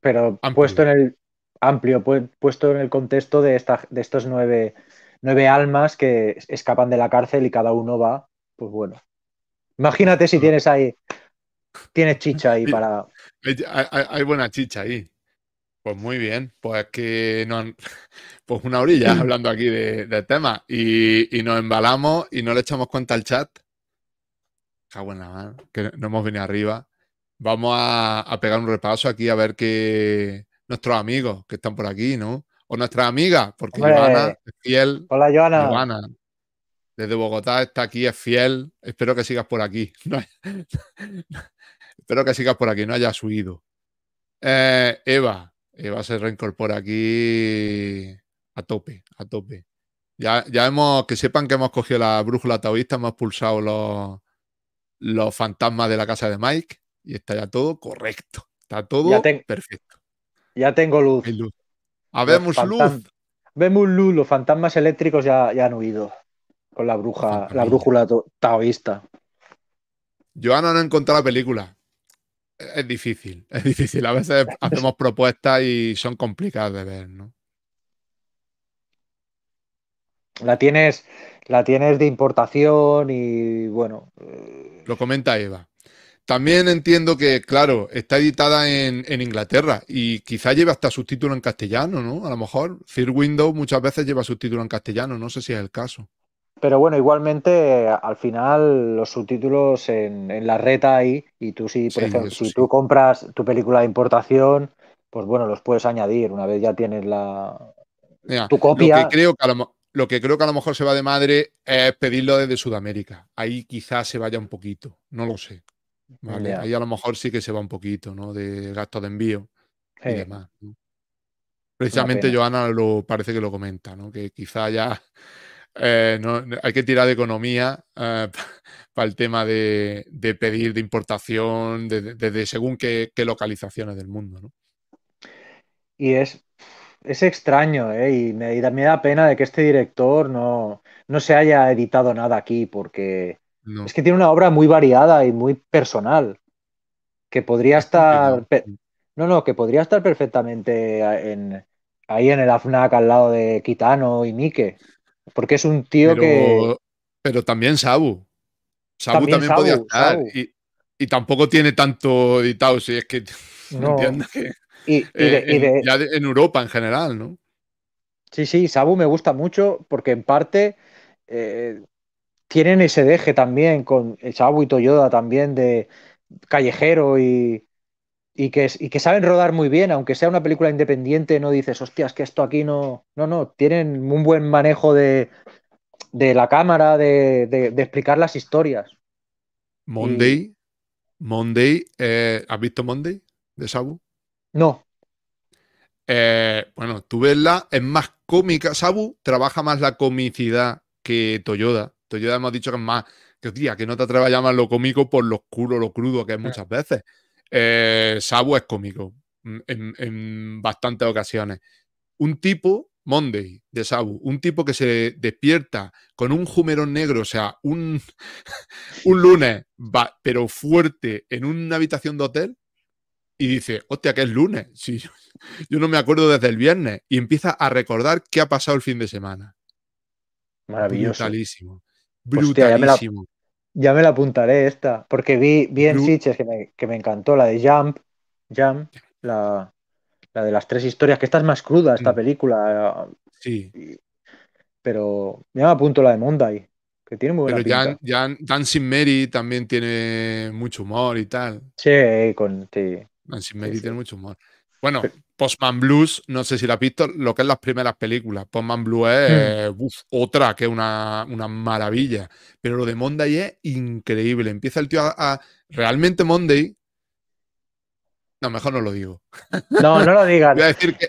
pero puesto en el amplio, puesto en el contexto de, de estos nueve, nueve almas que escapan de la cárcel y cada uno va, pues bueno. Imagínate si tienes ahí, tienes chicha ahí para... hay buena chicha ahí. Pues muy bien, pues que nos <laughs> pues una orilla <clears throat> hablando aquí de, tema. y, nos embalamos y no le echamos cuenta al chat. Cago en la que no hemos venido arriba. Vamos a, pegar un repaso aquí a ver que nuestros amigos que están por aquí, ¿no? O nuestras amigas, porque Joana es fiel. Hola, Joana. desde Bogotá está aquí, es fiel. Espero que sigas por aquí. <laughs> <laughs> Espero que sigas por aquí, no hayas huido. Eh, Eva, eh, va a ser reincorpora aquí a tope, a tope. Ya, ya hemos, que sepan que hemos cogido la brújula taoísta, hemos pulsado los, los fantasmas de la casa de Mike y está ya todo correcto. Está todo perfecto. Ya tengo luz. Hay luz. luz. Vemos luz, los fantasmas eléctricos ya, ya han huido con la bruja, la brújula taoísta. Joana no encontrado la película. Es difícil, <laughs> es difícil. A veces hacemos propuestas y son complicadas de ver, ¿no? La tienes, la tienes de importación y bueno. Eh, lo comenta Eva. También entiendo que, claro, está editada en, en, Inglaterra y quizá lleva hasta subtítulo en castellano, ¿no? A lo mejor Fear Window muchas veces lleva subtítulo en castellano, no sé si es el caso. Pero bueno, igualmente al final los subtítulos en, la reta ahí, y tú si, por ejemplo, si tú compras tu película de importación, pues bueno, los puedes añadir una vez ya tienes la tu copia. Lo que, creo que a lo, mejor se va de madre es pedirlo desde Sudamérica. Ahí quizás se vaya un poquito, no lo sé. ahí a lo mejor sí que se va un poquito, ¿no? De gasto de envío y demás. Precisamente Joana lo parece que lo comenta, ¿no? Que quizá ya eh, no, hay que tirar de economía eh, <laughs> para el tema de, pedir de importación desde de, según qué, localizaciones del mundo. ¿no? Y es, extraño, eh, y, me, da pena de que este director no, se haya editado nada aquí, porque es que tiene una obra muy variada y muy personal, que podría estar... No, no, que podría estar perfectamente ahí en el AFNAC al lado de Kitano y Mike. Porque es un tío que. Pero también Sabu. Sabu también, podía estar. Y, tampoco tiene tanto editado. si es que. No. ya en Europa en general, ¿no? Sí, sí, Sabu me gusta mucho porque en parte eh, tienen ese deje también con eh, Sabu y Toyoda también de callejero y, y que, que saben rodar muy bien, aunque sea una película independiente, no dices, hostias, que esto aquí no. No, no, tienen un buen manejo de, la cámara, de, de, explicar las historias. Monday, Monday, eh, ¿has visto Monday de Sabu? No. Eh, bueno, tú vesla, es más cómica. Sabu trabaja más la comicidad que Toyoda. Toyoda hemos dicho que es más, que día que no te atreves a llamar lo cómico por lo oscuro, lo crudo que es eh. muchas veces. Eh, Sabu es cómico mm, en, bastantes ocasiones. Un tipo Monday de Sabu, un tipo que se despierta con un jumerón negro, o sea, un, <laughs> lunes, pero fuerte, en una habitación de hotel, y dice, hostia, que es lunes, <laughs> yo, no me acuerdo desde el viernes, y empieza a recordar qué ha pasado el fin de semana. Maravilloso. Brutalísimo. Brutalísimo. Ya me la apuntaré esta, porque vi, en que me, encantó la de Jump, Jump, la, de las tres historias, que esta es más cruda, esta mm. película. Sí. Pero ya me apunto la de Monday, que tiene muy buena Pero Jan, Dancing Mary también tiene mucho humor y tal. Sí, con... Sí. Dancing Mary tiene mucho humor. Bueno, Postman Blues, no sé si la has visto, lo que es las primeras películas. Postman Blues es hmm. otra que es una, maravilla. Pero lo de Monday es increíble. Empieza el tío a, realmente Monday. No, mejor no lo digo. No, no lo <laughs> digas. iba, a decir que,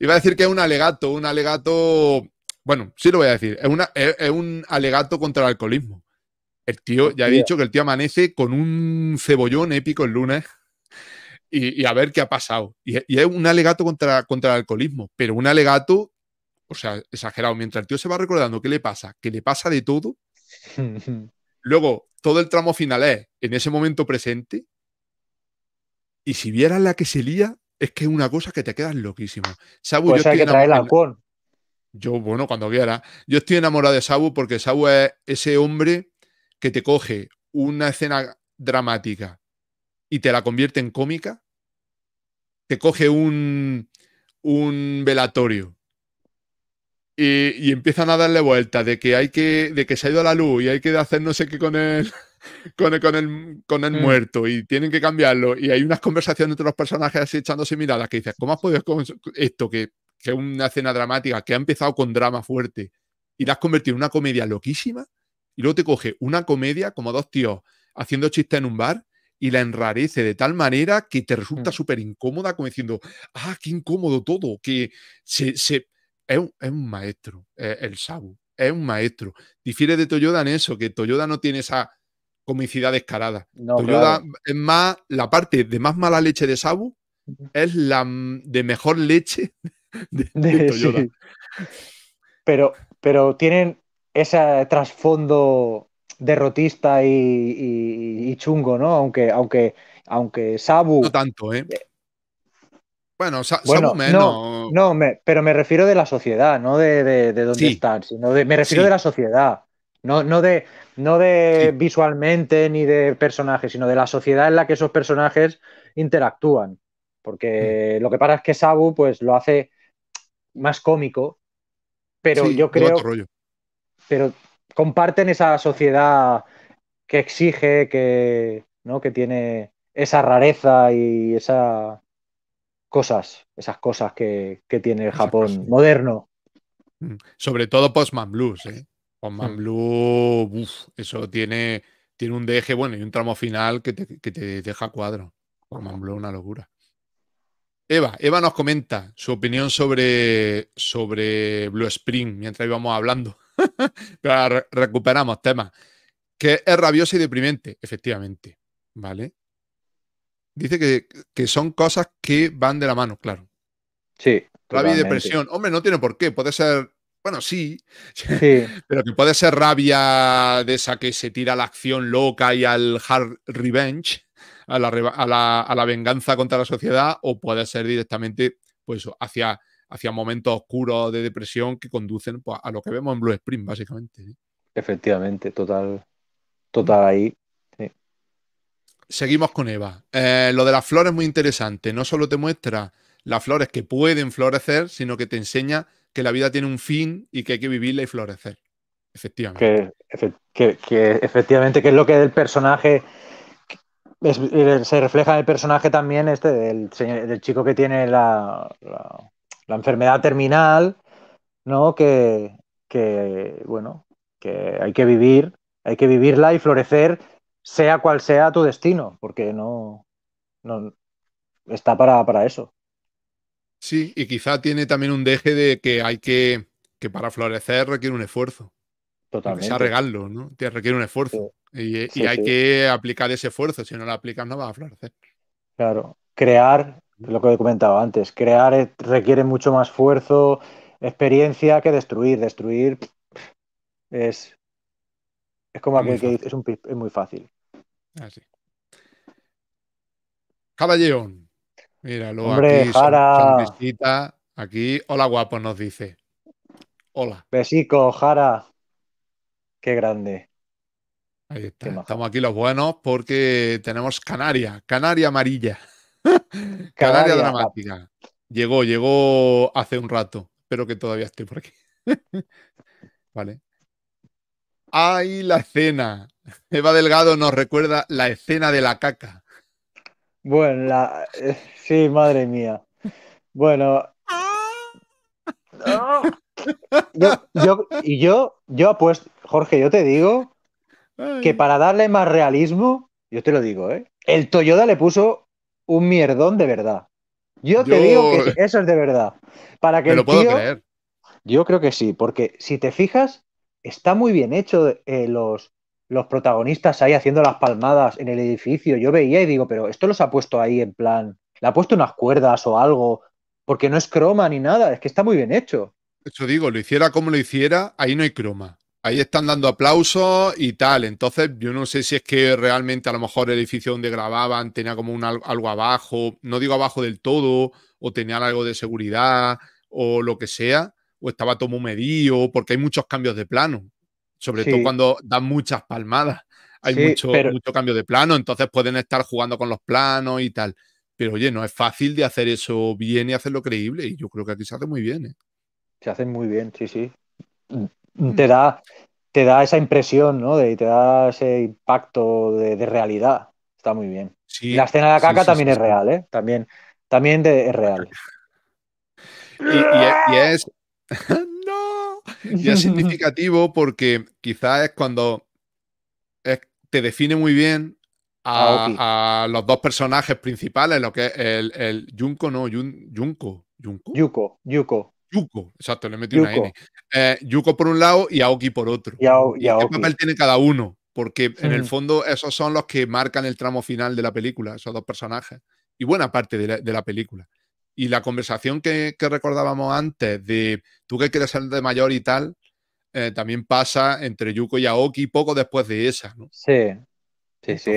iba a decir que es un alegato, un alegato. Bueno, sí lo voy a decir. Es, un alegato contra el alcoholismo. El tío, ya he dicho que el tío amanece con un cebollón épico el lunes y, a ver qué ha pasado. Y, es un alegato contra, contra el alcoholismo, pero un alegato, o sea, exagerado. Mientras el tío se va recordando qué le pasa, que le pasa de todo. <laughs> Luego, todo el tramo final es en ese momento presente. Y si vieras la que se lía, es que es una cosa que te quedas loquísimo. Sabu, yo pues hay que Yo, bueno, cuando quiera. Yo estoy enamorado de Sabu porque Sabu es ese hombre que te coge una escena dramática y te la convierte en cómica, te coge un, un velatorio y, empiezan a darle vuelta de que hay que, de que se ha ido a la luz y hay que hacer no sé qué con él. <laughs> Con el, con el, mm. muerto y tienen que cambiarlo. Y hay unas conversaciones entre los personajes echándose miradas que dices, ¿cómo has podido esto? Que, que es una escena dramática que ha empezado con drama fuerte y la has convertido en una comedia loquísima y luego te coge una comedia como dos tíos haciendo chistes en un bar y la enrarece de tal manera que te mm. resulta súper incómoda, como diciendo, ah, qué incómodo todo, que se, Es, un, maestro, e, el Sabu, es un maestro. Difiere de Toyoda en eso, que Toyoda no tiene esa comicidad descarada. es más, la parte de más mala leche de Sabu es la mm, de mejor leche <laughs> de, <laughs> Toyoda. Pero, pero tienen ese trasfondo derrotista y, chungo, ¿no? Aunque, aunque, aunque Sabu. No tanto, ¿eh? eh bueno, Sabu menos. No, no pero me refiero de la sociedad, no de, dónde están, sino de. Me refiero de la sociedad. No, no de, no de visualmente ni de personajes, sino de la sociedad en la que esos personajes interactúan. Porque mm. lo que pasa es que Sabu pues lo hace más cómico, pero yo creo. Pero comparten esa sociedad que exige, que, ¿no? que tiene esa rareza y esas cosas, esas cosas que, tiene el Japón moderno. Mm. Sobre todo Postman Blues, ¿eh? Postman mm. Blues, eso tiene, tiene un deje bueno y un tramo final que te, deja cuadro. Postman Blues, una locura. Eva, Eva nos comenta su opinión sobre, sobre Blue Spring mientras íbamos hablando. <laughs> Pero recuperamos tema Que es rabiosa y deprimente, efectivamente. ¿Vale? Dice que, son cosas que van de la mano, claro. Sí. Rabia y depresión. Hombre, no tiene por qué. Puede ser bueno, sí, <laughs> pero puede ser rabia de esa que se tira a la acción loca y al hard revenge, a la, a la venganza contra la sociedad, o puede ser directamente pues, hacia hacia momentos oscuros de depresión que conducen pues, a lo que vemos en Blue Spring, básicamente. ¿eh? Efectivamente, total, total ahí. Seguimos con Eva. Eh, lo de las flores es muy interesante. No solo te muestra las flores que pueden florecer, sino que te enseña que la vida tiene un fin y que hay que vivirla y florecer. Efectivamente. Que, efectivamente, que es lo que del personaje eh, se refleja en el personaje también este del, chico que tiene la, la enfermedad terminal, ¿no? Que, bueno, que hay que vivir, hay que vivirla y florecer, sea cual sea tu destino, porque no, no está para, para eso. Sí, y quizá tiene también un deje de que hay que, que para florecer requiere un esfuerzo. Totalmente. Esa regalo, ¿no? Te requiere un esfuerzo. Y, hay que aplicar ese esfuerzo, si no lo aplicas no vas a florecer. Claro, crear lo que he comentado antes, crear requiere mucho más esfuerzo, experiencia que destruir. Destruir es, es como aquel que es, es muy fácil. Así. Ah, Caballón. Hombre, aquí Jara. aquí, hola guapo, nos dice. Hola. Besico, Jara. Qué grande. Ahí está. Estamos aquí los buenos porque tenemos Canaria, Canaria amarilla. <laughs> Canaria, dramática. Llegó, llegó hace un rato. Espero que todavía esté por aquí. <laughs> vale. ¡Ay, la escena! Eva Delgado nos recuerda la escena de la caca. Bueno, la... Eh, sí, madre mía. Bueno. Ah. Yo, yo, y yo, apuesto, Jorge, yo te digo que para darle más realismo, yo te lo digo, ¿eh? El Toyota le puso un mierdón de verdad. Yo, te digo que eso es de verdad. Para que puedo creer. Yo creo que sí, porque si te fijas, está muy bien hecho eh, los, los protagonistas ahí haciendo las palmadas en el edificio. Yo veía y digo, pero esto los ha puesto ahí en plan, le ha puesto unas cuerdas o algo, porque no es croma ni nada, es que está muy bien hecho. Eso digo, lo hiciera como lo hiciera, ahí no hay croma ahí están dando aplausos y tal. Entonces, yo no sé si es que realmente a lo mejor el edificio donde grababan tenía como un, algo abajo, no digo abajo del todo, o tenía algo de seguridad, o lo que sea, o estaba todo muy porque hay muchos cambios de plano, sobre todo cuando dan muchas palmadas. Hay mucho, cambio de plano, entonces pueden estar jugando con los planos y tal. Pero oye, no es fácil de hacer eso bien y hacerlo creíble, y yo creo que aquí se hace muy bien. ¿eh? Se hace muy bien, sí, sí te da, te da esa impresión, ¿no? te da ese impacto de, realidad. Está muy bien. la escena de la caca también es real, ¿eh? También, también de, es real. Y, es. <laughs> ¡No! Y es significativo porque quizás es cuando te define muy bien a, los dos personajes principales, lo que es el, el no, Yunko. Yuko, Yuko. Yuko, exacto, le metí una N. Eh, Yuko por un lado y Aoki por otro. ¿Qué papel tiene cada uno? Porque en el mm. fondo esos son los que marcan el tramo final de la película, esos dos personajes. Y buena parte de la, película. Y la conversación que, recordábamos antes de tú que quieres ser de mayor y tal, eh, también pasa entre Yuko y Aoki poco después de esa. Sí, sí, sí.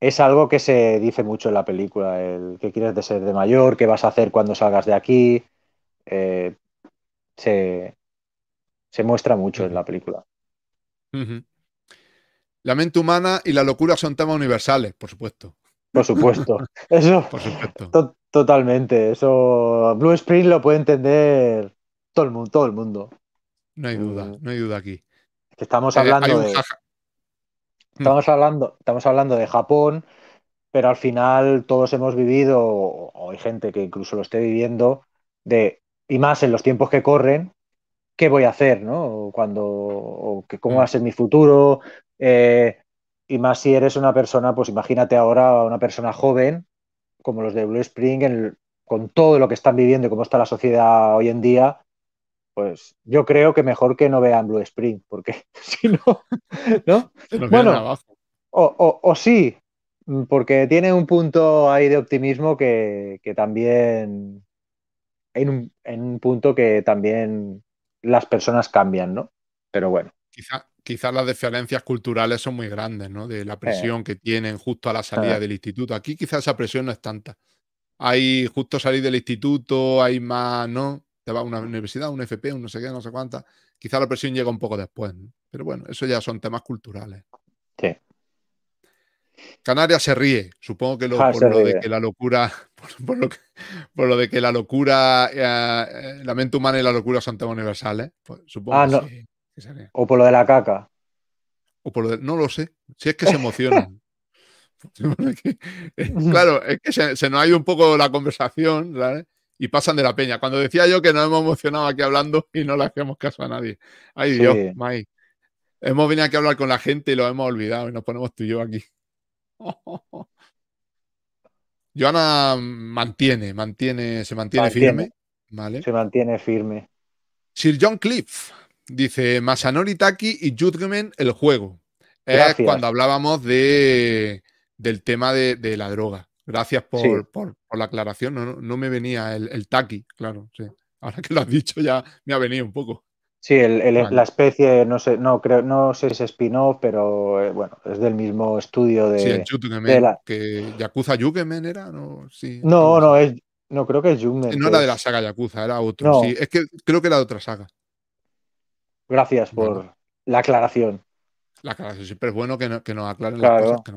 Es, algo que se dice mucho en la película, el que quieres de ser de mayor, qué vas a hacer cuando salgas de aquí, eh, se, muestra mucho en la película. La mente humana y la locura son temas universales, por supuesto. Por supuesto. <laughs> Eso. totalmente. Eso. Blue Spring lo puede entender todo el mundo. Todo el mundo. No hay duda, mm. no hay duda aquí. estamos eh, hablando de. Mm. Estamos hablando, estamos hablando de Japón, pero al final todos hemos vivido, o hay gente que incluso lo esté viviendo, de y más en los tiempos que corren, qué voy a hacer, ¿no? cuando, que, cómo va a mm. ser mi futuro, eh, y más si eres una persona, pues imagínate ahora una persona joven, como los de Blue Spring, con todo lo que están viviendo y cómo está la sociedad hoy en día, pues yo creo que mejor que no vean Blue Spring, porque <laughs> si no, ¿no? Bueno, o, sí, porque tiene un punto ahí de optimismo que, que también en un, punto que también las personas cambian, ¿no? Pero bueno. quizás las diferencias culturales son muy grandes, ¿no? De la eh. presión que tienen justo a la salida eh. del instituto. Aquí quizás esa presión no es tanta. Hay justo salir del instituto, hay más, ¿no? Te va a una universidad, un FP, un no sé qué, no sé cuánta. Quizás la presión llega un poco después, Pero bueno, eso ya son temas culturales. Sí. Canarias se ríe, supongo que por lo de que la locura, por, lo, por lo, de que la locura, la mente humana y la locura son temas universales, ¿eh? pues supongo ah, no. O por lo de la caca. O por no lo sé, si es que se emocionan. <laughs> <laughs> claro, es que se, no nos ha ido un poco la conversación y pasan de la peña. Cuando decía yo que nos hemos emocionado aquí hablando y no le hacíamos caso a nadie. Ay, Dios, Hemos venido aquí a hablar con la gente y lo hemos olvidado y nos ponemos tú y yo aquí. <laughs> Joana mantiene, mantiene, se mantiene, firme. Vale. Se mantiene firme. Sir John Cliff dice: Masanori Taki y Judgment el juego. Es cuando hablábamos de, del tema de, la droga. Gracias por, la aclaración. No, me venía el, Taki, claro. Ahora que lo has dicho, ya me ha venido un poco. Sí, el, la especie, no sé, no creo, no sé si es spin-off, pero eh, bueno, es del mismo estudio de. que Yakuza Yugemen era, no, No, no, es, no creo que es Yugemen. No era de pues. la saga Yakuza, era otro. es que creo que era de otra saga. Gracias por la aclaración. La aclaración siempre es bueno que, nos aclaren las cosas que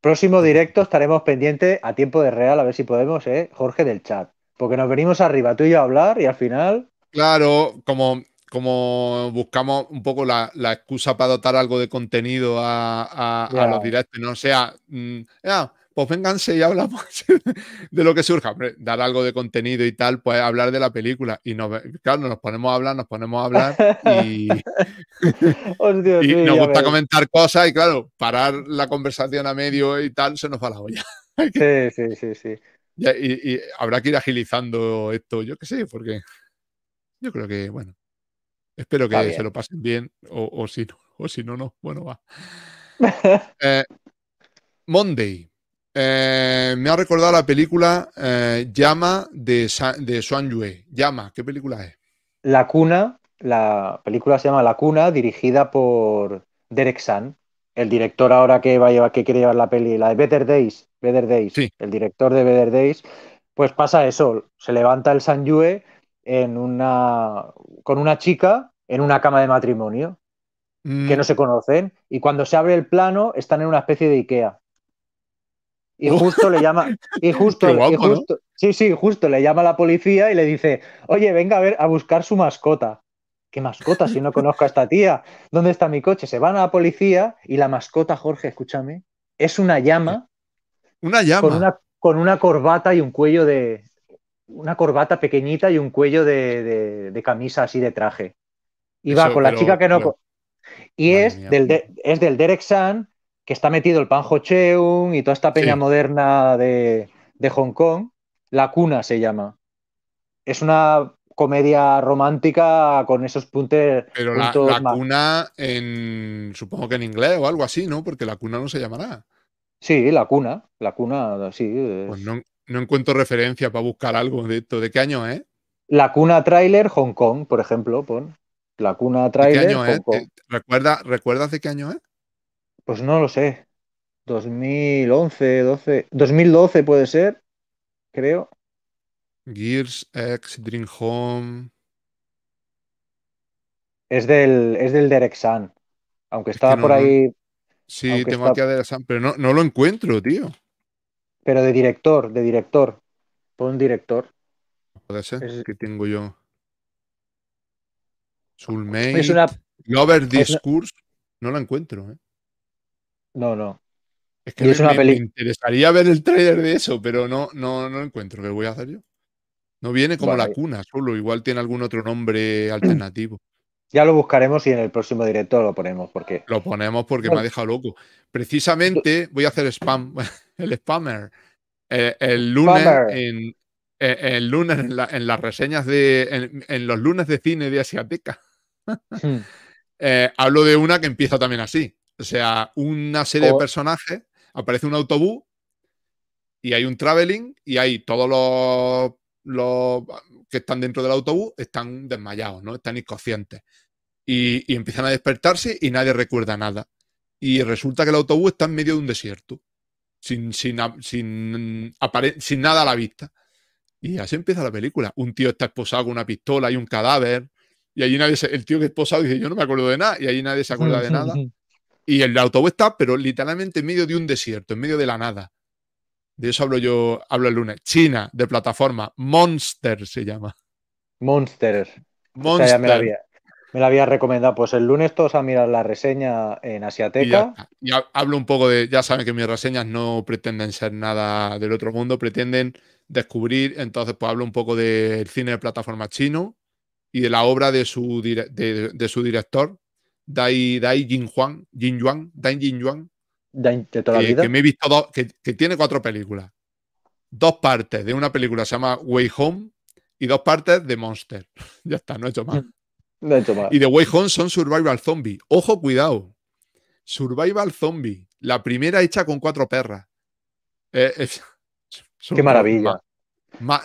Próximo directo estaremos pendientes a tiempo de real, a ver si podemos, eh, Jorge del chat. Porque nos venimos arriba tú y yo a hablar y al final. Claro, como como buscamos un poco la, excusa para dotar algo de contenido a, los directos, no o sea, mm, pues vénganse y hablamos <laughs> de lo que surja, dar algo de contenido y tal, pues hablar de la película. Y nos, claro, nos ponemos a hablar, nos ponemos a hablar y, <laughs> <laughs> nos gusta comentar cosas y claro, parar la conversación a medio y tal, se nos va la olla. sí, sí, sí, sí. Y, y habrá que ir agilizando esto, yo qué sé, porque yo creo que, bueno. Espero que se lo pasen bien, o, si, no, <laughs> o si no, no. Bueno, va. <laughs> Eh, Monday. Eh, me ha recordado la película eh, Llama de, de Yue. Llama, ¿qué película es? La Cuna, la película se llama La Cuna, dirigida por Derek San, el director ahora que va a que quiere llevar la peli, la de Better Days, Better Days, sí. el director de Better Days, pues pasa eso, se levanta el San Yue en una, con una chica en una cama de matrimonio, que no mm. se conocen, y cuando se abre el plano están en una especie de Ikea. Y justo le llama, y <laughs> justo, sí, sí, justo le llama a la policía y le dice, oye, venga a ver a buscar su mascota. ¿Qué mascota? Si no conozco a esta tía, ¿dónde está mi coche? Se van a la policía y la mascota, Jorge, escúchame, es una llama. Una llama. Con una, corbata y un cuello de. Una corbata pequeñita y un cuello de camisa así de traje. Y va con la chica que no. Y es del, es del Derek San, que está metido el Panjo Cheung y toda esta peña moderna de, Hong Kong. La cuna se llama. Es una comedia romántica con esos puntos Pero la, cuna en. supongo que en inglés o algo así, ¿no? Porque la cuna no se llamará. Sí, la cuna. La cuna, sí. Pues no, encuentro referencia para buscar algo de esto. ¿De qué año es? Eh? La cuna trailer Hong Kong, por ejemplo, pon. La cuna trae año eh, ¿Recuerda, ¿Recuerdas de qué año es? Pues no lo sé. 2011, 12. 2012 puede ser, creo. Gears X, Dream Home. Es del, es del Derek San. Aunque estaba por ahí. Sí, tengo aquí a Derek San, pero no, lo encuentro, tío. Pero de director, de director. un director. Puede ser. Es... que tengo yo es Lover Discourse, no la encuentro. ¿eh? No, no. Es que me, interesaría ver el trailer de eso, pero no, no, no lo encuentro. ¿Qué voy a hacer yo? No viene como la cuna, solo. Igual tiene algún otro nombre <clears throat> alternativo. Ya lo buscaremos y en el próximo directo lo ponemos. porque Lo ponemos porque me ha dejado loco. Precisamente voy a hacer spam, <laughs> el spammer. Eh, eh, el lunes, En, el lunes en, las reseñas de. en los lunes de cine de Asiateca. Hmm. Eh, hablo de una que empieza también así. O sea, una serie de personajes, aparece un autobús y hay un traveling y hay todos los, que están dentro del autobús están desmayados, ¿no? Están inconscientes. Y, empiezan a despertarse y nadie recuerda nada. Y resulta que el autobús está en medio de un desierto, sin, sin, sin, mm, sin nada a la vista. Y así empieza la película. Un tío está esposado con una pistola y un cadáver y allí nadie se, el tío que es posado dice, yo no me acuerdo de nada, y ahí nadie se acuerda de nada. Y el autobús está, pero literalmente en medio de un desierto, en medio de la nada. De eso hablo yo, hablo el lunes. China, de plataforma, Monster se llama. Monster. me, la había, recomendado. Pues el lunes todos a mirar la reseña en Asiateca. y hablo un poco de, ya saben que mis reseñas no pretenden ser nada del otro mundo, pretenden descubrir, entonces pues hablo un poco del cine de plataforma chino, y de la obra de su, de, su director, Dai, Dai Jin Juan, Jin Dai Jin Juan de toda la vida. Que tiene cuatro películas. Dos partes de una película se llama Way Home y dos partes de Monster. <laughs> ya está, no he hecho más. <laughs> No he hecho Y de Way Home son Survival Zombie. Ojo, cuidado. Survival Zombie. La primera hecha con cuatro perras. Eh, <laughs> Qué maravilla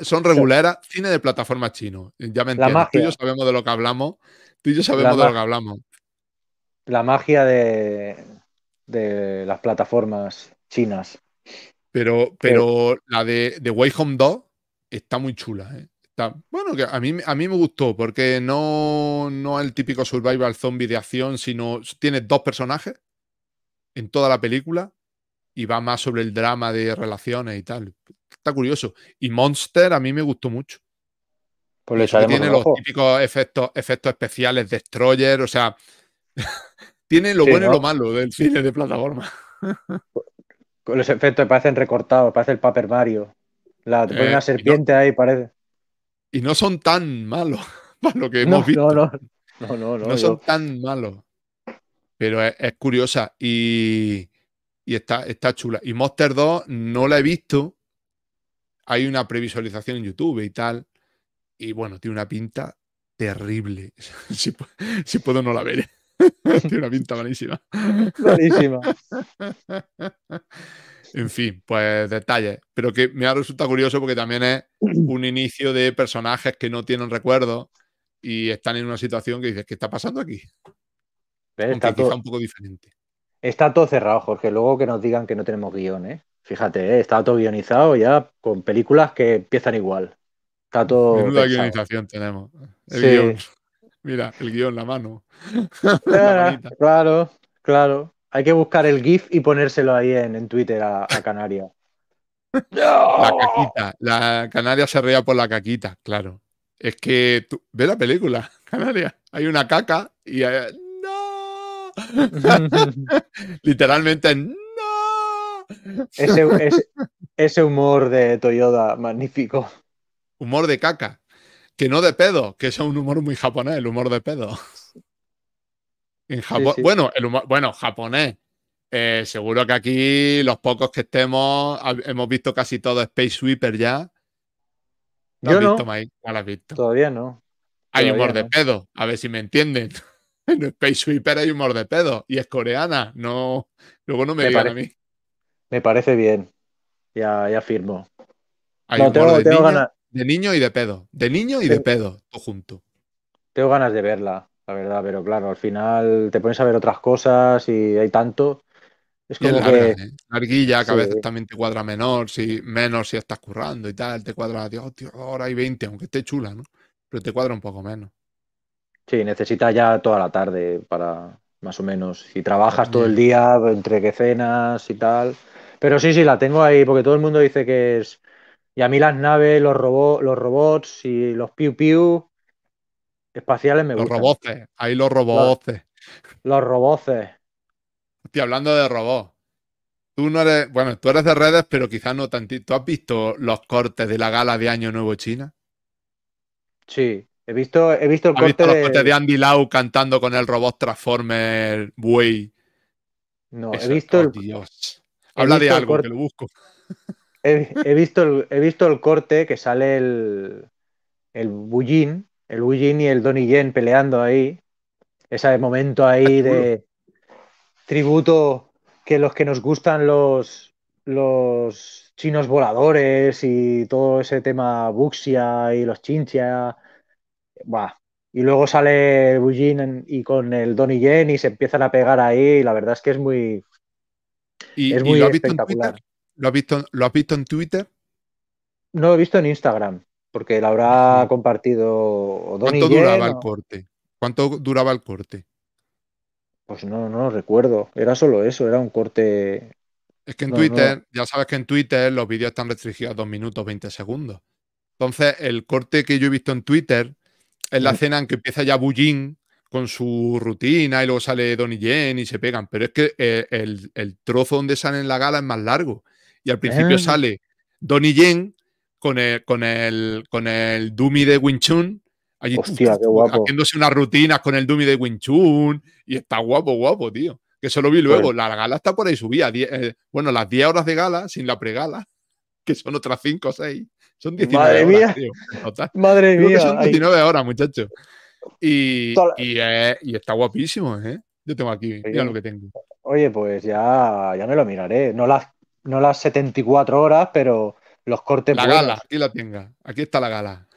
son reguleras, cine de plataformas chino. Ya me entiendes. Tú y yo sabemos de lo que hablamos. Tú y yo sabemos de lo que hablamos. La magia de, las plataformas chinas. Pero, eh, pero la de, de Way Home 2 está muy chula. ¿eh? Está, bueno, que a mí, a mí me gustó porque no, no es el típico survival zombie de acción, sino tiene dos personajes en toda la película y va más sobre el drama de relaciones y tal. Está curioso. Y Monster a mí me gustó mucho. Pues le tiene los típicos efectos, efectos especiales, Destroyer, o sea, <laughs> tiene lo bueno y lo malo del cine de plataforma. Con los efectos parecen recortados, parece el Paper Mario. La, eh, serpiente ahí, parece. Y no son tan malos, <laughs> para lo que hemos visto. <laughs> No, no, no, no, son tan malos. Pero es curiosa. Y, y está, está chula. Y Monster 2 no la he visto. Hay una previsualización en YouTube y tal. Y bueno, tiene una pinta terrible. <laughs> si, puedo, no la ver. <laughs> tiene una pinta malísima. Malísima. <laughs> en fin, pues detalles. Pero que me ha resultado curioso porque también es <clears throat> un inicio de personajes que no tienen recuerdo y están en una situación que dices, ¿qué está pasando aquí? un poco diferente Está todo cerrado, Jorge. Luego que nos digan que no tenemos guión, ¿eh? Fíjate, ¿eh? está todo guionizado ya con películas que empiezan igual. Está todo. Menuda guionización tenemos. El guión. <laughs> Mira, el guión, la mano. <laughs> Ah, claro, claro. Hay que buscar el GIF y ponérselo ahí en, en Twitter a, Canaria. <laughs> La caquita. La Canaria se reía por la caquita, claro. Es que tú, ve la película, Canaria. Hay una caca y hay, eh, <laughs> Literalmente, no. Ese, humor de Toyoda magnífico. Humor de caca. Que no de pedo, que es un humor muy japonés, el humor de pedo. En Bueno, el bueno, japonés. Eh, seguro que aquí los pocos que estemos hemos visto casi todo Space Sweeper ya. no. visto? Todavía no. Hay humor de pedo, a ver si me entienden. En Space Sweeper hay humor de pedo y es coreana, no. Luego no me, me a mí. Me parece bien. Ya, ya firmo. de, niño, y de pedo. De niño y de pedo, todo junto. Tengo ganas de verla, la verdad, pero claro, al final te pones a ver otras cosas y hay tanto. Es como que... ¿eh? arguilla a veces también te cuadra menor, si menos si estás currando y tal, te cuadra, Dios, tío, ahora hay 20, aunque esté chula, ¿no? Pero te cuadra un poco menos. Sí, necesita ya toda la tarde para, más o menos, si trabajas todo el día, entre que cenas y tal. Pero sí, sí, la tengo ahí, porque todo el mundo dice que es... Y a mí las naves, los, robots, los robots y los piu piu espaciales me gustan. Los robots, ahí los robots. Los, robots. Estoy hablando de robots. Tú no eres, bueno, tú eres de redes, pero quizás no tantito. ¿Tú has visto los cortes de la gala de Año Nuevo China? Sí. He visto, he visto el corte de... de... Andy Lau cantando con el robot Transformer Buey. No, he oh, visto el... Habla de algo, que lo busco. He, <laughs> visto el, he visto el corte que sale el, el el Bullín y el Donnie Yen peleando ahí. Ese momento ahí de tributo que los que nos gustan los, los chinos voladores y todo ese tema buxia y los chinchia y luego sale Bujin y con el Donnie Yen y se empiezan a pegar ahí. Y la verdad es que es muy. es muy espectacular. ¿Lo, has visto, ¿Lo visto en Twitter? No lo he visto en Instagram, porque la habrá compartido Donnie ¿Cuánto duraba el corte? ¿Cuánto duraba el corte? Pues no, no lo recuerdo. Era solo eso, era un corte. Es que en Twitter, ya sabes que en Twitter los vídeos están restringidos a 2 minutos 20 segundos. Entonces, el corte que yo he visto en Twitter es la cena en que empieza ya Bullín con su rutina y luego sale Donnie Yen y se pegan. Pero es que eh, el, trozo donde salen la gala es más largo. Y al principio ah. sale Donnie Yen con el, con el, con el de Winchun Chun. Allí, Haciéndose unas rutinas con el dummy de Winchun Y está guapo, guapo, tío. Que eso lo vi luego. Pues la gala está por ahí subía eh, bueno, las 10 horas de gala sin la pregala, <laughs> que son otras 5 o 6. Son 19 Madre horas, mía. <laughs> son 19 horas, muchachos. Eh, y, está guapísimo, ¿eh? Yo tengo aquí, mira lo que tengo. Oye, pues ya, ya lo miraré. No las, no las 74 horas, pero los cortes. La gala, aquí la tenga. Aquí está la gala.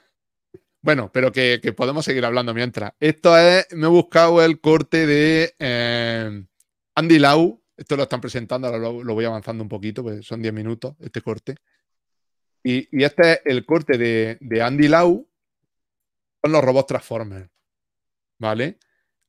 Bueno, pero que, podemos seguir hablando mientras. Esto es, me he buscado el corte de eh, Andy Lau. Esto lo están presentando, ahora lo, voy avanzando un poquito, pues son 10 minutos este corte. Y, este es el corte de, Andy Lau con los robots Transformers. ¿Vale?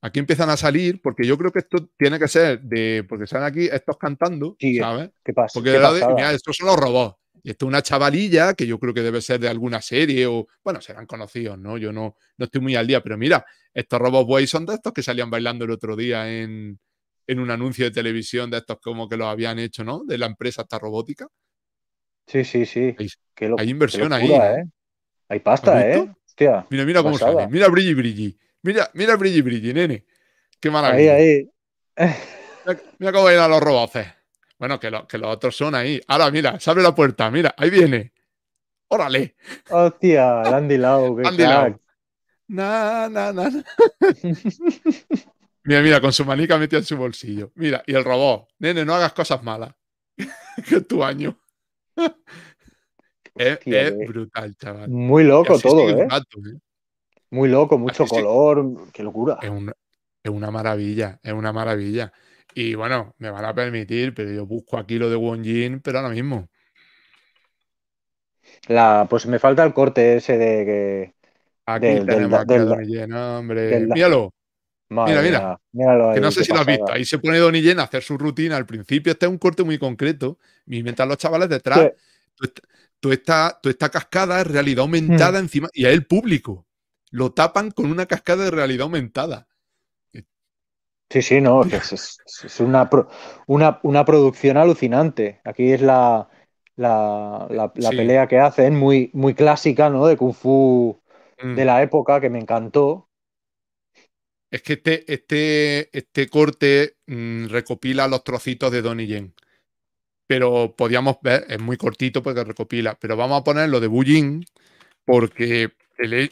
Aquí empiezan a salir, porque yo creo que esto tiene que ser de. Porque están aquí estos cantando, ¿sabes? ¿Qué pasa? Porque mira, estos son los robots. Y esto es una chavalilla que yo creo que debe ser de alguna serie o. Bueno, serán conocidos, ¿no? Yo no, no estoy muy al día, pero mira, estos robots boys son de estos que salían bailando el otro día en, en un anuncio de televisión, de estos como que los habían hecho, ¿no? De la empresa esta robótica. Sí, sí, sí. Hay, inversión ahí. ¿eh? Hay pasta, ¿eh? mira, mira cómo sale. Mira Brilli Brilli. Mira, mira Brilli Brilli, nene. Qué maravilla. Ahí, Mira, cómo vienen a los robots. Bueno, que, que los otros son ahí. Ahora, mira, se abre la puerta. Mira, ahí viene. ¡Órale! ¡Hostia! Landy han Landy Lau. <laughs> Na, na, na, na. mira, mira, con su manica metida en su bolsillo. Mira, y el robot. Nene, no hagas cosas malas. <laughs> que tu año. <laughs> es, brutal, chaval. Muy loco todo, ¿eh? ¿eh? Muy loco, mucho color, que qué locura. Es una, maravilla, es una maravilla. Y bueno, me van a permitir, pero yo busco aquí lo de Wong Jin, pero ahora mismo. La, pues me falta el corte ese de que. Aquí tenemos hombre. Míralo mira, mira. que no sé si lo has visto. Ahí se pone Don Yen a hacer su rutina. Al principio este es un corte muy concreto. Me inventan los chavales detrás. Tú, esta cascada, realidad aumentada hmm. encima. Y a el público. Lo tapan con una cascada de realidad aumentada. Sí, sí, no. Es, una, producción alucinante. Aquí es la, la, pelea que hacen, muy, muy clásica, ¿no? De Kung Fu hmm. de la época, que me encantó es que este, este, este corte mm, recopila los trocitos de Donnie Yen. Pero podíamos ver, es muy cortito porque recopila. Pero vamos a poner lo de Bullín, porque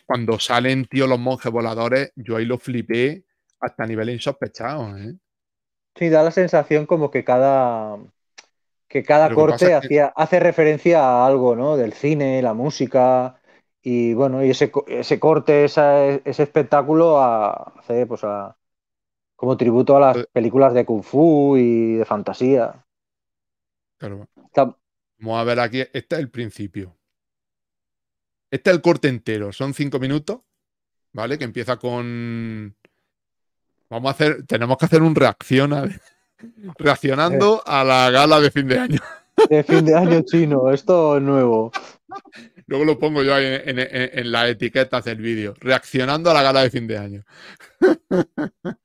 cuando salen, tío, los monjes voladores, yo ahí lo flipé hasta nivel insospechado. ¿eh? Sí, da la sensación como que cada, que cada corte hacía, hace referencia a algo, ¿no? Del cine, la música, y bueno, y ese, corte, ese espectáculo a, hace pues a, como tributo a las pues películas de Kung Fu y de fantasía. Claro. Vamos a ver aquí, este es el principio. Este es el corte entero, son cinco minutos, ¿vale? Que empieza con... Vamos a hacer, tenemos que hacer un reacción <laughs> reaccionando eh. a la gala de fin de año. De fin de año <laughs> chino, esto es nuevo. Luego lo pongo yo ahí en, las etiquetas del vídeo. Reaccionando a la gala de fin de año. <laughs>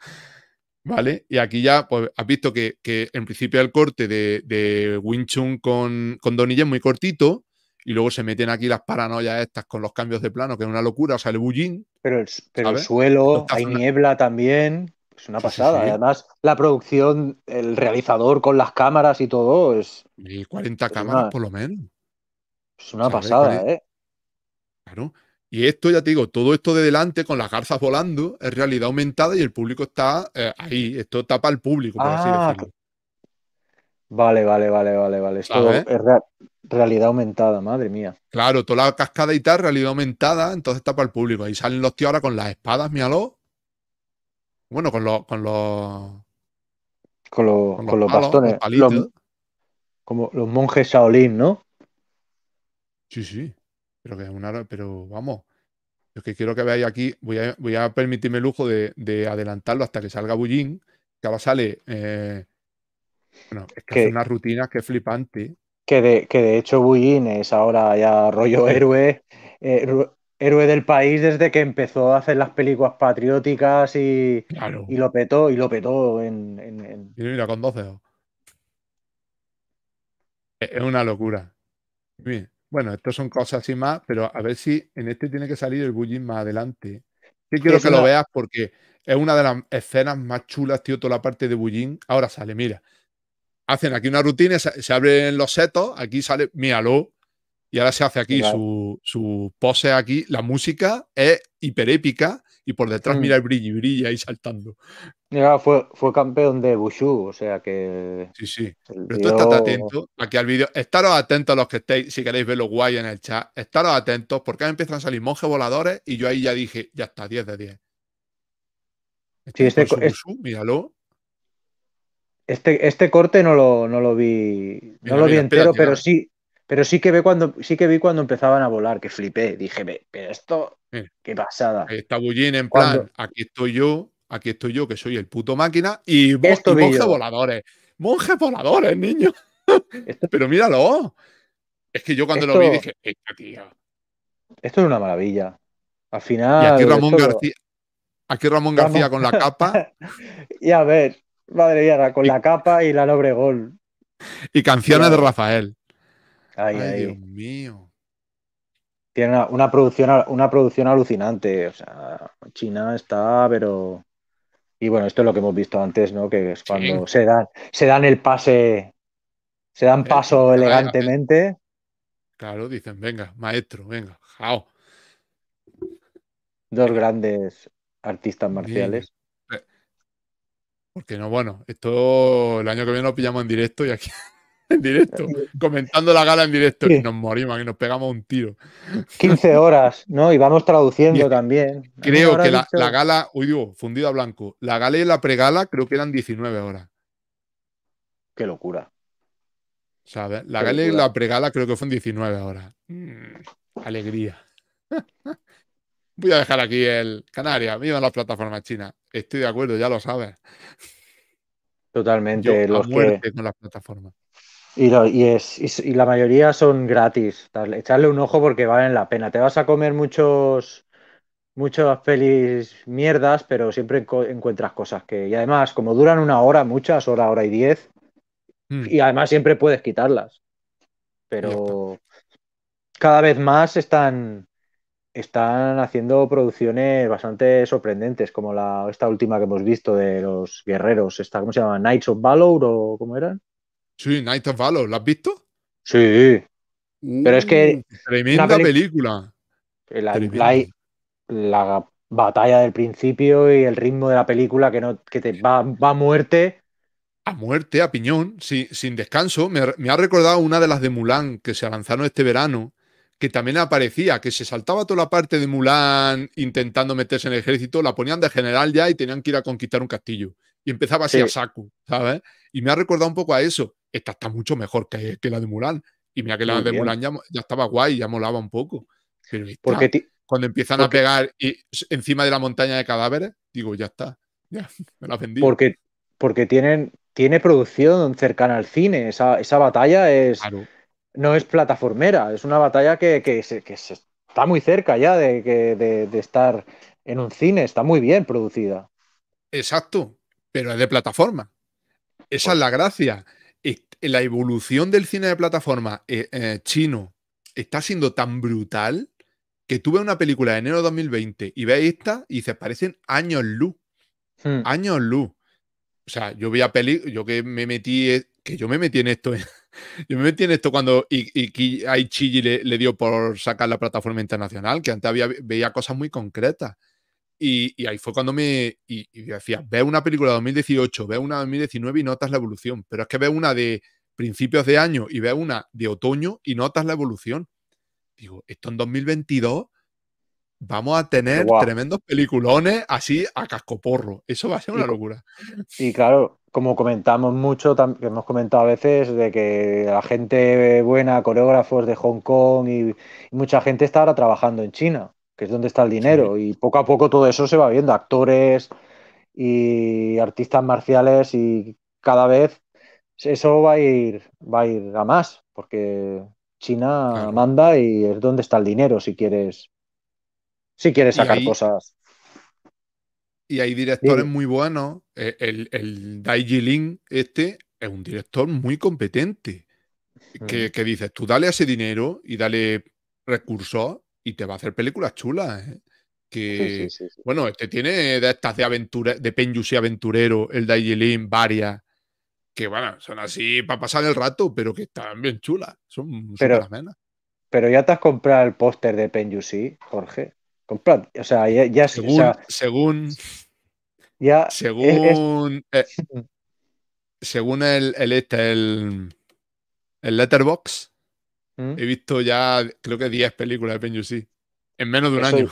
¿Vale? Y aquí ya pues, has visto que, en principio el corte de, de Wing Chun con, con Donnie es muy cortito y luego se meten aquí las paranoias estas con los cambios de plano, que es una locura, o sea, el bullín. Pero el, suelo, hay niebla también, es una pasada. Además, la producción, el realizador con las cámaras y todo es... 40 cámaras por lo menos. Es una pasada, ¿eh? Claro. Y esto, ya te digo, todo esto de delante con las garzas volando es realidad aumentada y el público está eh, ahí. Esto tapa al público, por así ah, decirlo. Vale, vale, vale, vale, vale. Esto es realidad aumentada, madre mía. Claro, toda la cascada y tal, realidad aumentada, entonces tapa al público. ahí salen los tíos ahora con las espadas, míralo. Bueno, con los. Con los, con, los, bastones. como los monjes Shaolin, ¿no? Sí, sí. Pero que es una. Pero vamos. lo que quiero que veáis aquí. Voy a, permitirme el lujo de, adelantarlo hasta que salga Bullín. Que ahora sale. Eh, bueno, es que, rutina que es flipante. Que de, hecho Bullín es ahora ya rollo héroe. Eh, héroe del país desde que empezó a hacer las películas patrióticas y, y lo petó, y lo petó en. en, Mira, con 12. Es una locura. Bien. Bueno, esto son cosas y más, pero a ver si en este tiene que salir el bullying más adelante. Sí quiero que lo veas porque es una de las escenas más chulas, tío, toda la parte de bullín. Ahora sale, mira. Hacen aquí una rutina, se, abren los setos, aquí sale, míralo. Y ahora se hace aquí su, su, pose aquí. La música es hiperépica y por detrás mm. mira el brillo y brilla ahí saltando. fue, fue campeón de Bushu, o sea que. Sí, sí. Pero tú estás atento aquí al vídeo. Estaros atentos a los que estéis, si queréis verlo guay en el chat. Estaros atentos porque ahí empiezan a salir monjes voladores y yo ahí ya dije, ya está, 10 de 10. Este sí, este, míralo. Este, este, corte no lo, no lo vi, no lo vi entero, pero sí, pero sí que, ve cuando, sí que vi cuando empezaban a volar, que flipé. Dije, pero esto, qué pasada. Está Bullín en plan, aquí estoy yo, aquí estoy yo, que soy el puto máquina, y, monjes voladores. Monjes voladores, niño. <laughs> pero míralo. Es que yo cuando lo vi dije, esta tía. Esto es una maravilla. Al final. Y aquí Ramón García. con la capa. <laughs> y a ver, madre mía, con la capa y la nobre gol. Y canciones de Rafael. Ay, Dios mío. Tiene una, producción, una producción alucinante. O sea, China está, pero. Y bueno, esto es lo que hemos visto antes, ¿no? Que es cuando se, dan, se dan el pase, se dan eh, paso elegantemente. claro, dicen, venga, maestro, venga, jao. Dos grandes artistas marciales. Eh, porque no, bueno, esto el año que viene lo pillamos en directo y aquí en directo, eh, comentando la gala en directo. Y nos morimos, que nos pegamos un tiro. 15 <laughs> horas, ¿no? Y vamos traduciendo también. Creo que la, gala, uy, digo, fundido a blanco, la gala y la pregala creo que eran 19 horas. Qué locura. la gala y la pregala creo que fueron 19 horas. Mm, alegría. <laughs> Voy a dejar aquí el Canarias, mira las plataformas chinas. Estoy de acuerdo, ya lo sabes. Totalmente. los con las plataformas. Y, es, la mayoría son gratis. Echarle un ojo porque valen la pena. Te vas a comer muchos muchas pelis mierdas, pero siempre encuentras cosas que. Y además, como duran una hora, muchas, hora, hora y diez. Hmm. Y además siempre puedes quitarlas. Pero cada vez más están. Están haciendo producciones bastante sorprendentes, como la, esta última que hemos visto de los guerreros. Esta, ¿Cómo se llama? ¿Nights of Valor o cómo eran? Sí, Night of Valor, ¿la has visto? Sí. Pero es que. Uh, tremenda película. La, batalla del principio y el ritmo de la película que, no, que te va, a muerte. A muerte, a piñón, sin, descanso. Me, ha recordado una de las de Mulan que se lanzaron este verano, que también aparecía, que se saltaba toda la parte de Mulan intentando meterse en el ejército, la ponían de general ya y tenían que ir a conquistar un castillo. Y empezaba así a saco, ¿sabes? Y me ha recordado un poco a eso esta está mucho mejor que, la de Mulan. Y mira que la de Mulan ya, estaba guay, ya molaba un poco. cuando empiezan a pegar y, encima de la montaña de cadáveres, digo, ya está, ya <laughs> me la vendí. Porque, porque tienen, tiene producción cercana al cine. Esa, batalla es. No es plataformera, es una batalla que, está muy cerca ya de, de estar en un cine, está muy bien producida. Exacto, pero es de plataforma. Esa es pues la gracia la evolución del cine de plataforma eh, eh, chino está siendo tan brutal que tú ves una película de enero de 2020 y ves esta y se parecen años luz. Hmm. Años luz. O sea, yo veía peli, yo que me metí, eh, que yo me metí en esto, <laughs> yo me metí en esto cuando Aichi le, le dio por sacar la plataforma internacional, que antes había, veía cosas muy concretas. Y, ahí fue cuando me. decía, ve una película de 2018, ve una de 2019 y notas la evolución. Pero es que ve una de principios de año y ve una de otoño y notas la evolución. Digo, esto en 2022 vamos a tener tremendos peliculones así a cascoporro. Eso va a ser una locura. Y claro, como comentamos mucho, que hemos comentado a veces de que la gente buena, coreógrafos de Hong Kong y mucha gente está ahora trabajando en China que es donde está el dinero. Y poco a poco todo eso se va viendo, actores y artistas marciales y cada vez eso va a ir, va a, ir a más, porque China manda y es donde está el dinero si quieres, si quieres sacar cosas. Y hay directores muy buenos. Eh, el, el, Dai Jilin este es un director muy competente. Mm. Que, que, dices, tú dale ese dinero y dale recursos y te va a hacer películas chulas. ¿eh? Que, bueno, este tiene de estas de aventura, de Penyusi aventurero, el de varias, que bueno, son así para pasar el rato, pero que están bien chulas, son pero, Pero ya te has comprado el póster de Penyusi, Jorge. Comprad, o sea, ya, según, según, según, eh, según el, el, este, el, el letterbox, Mm. He visto ya, creo que 10 películas de Penyusi en menos de un año.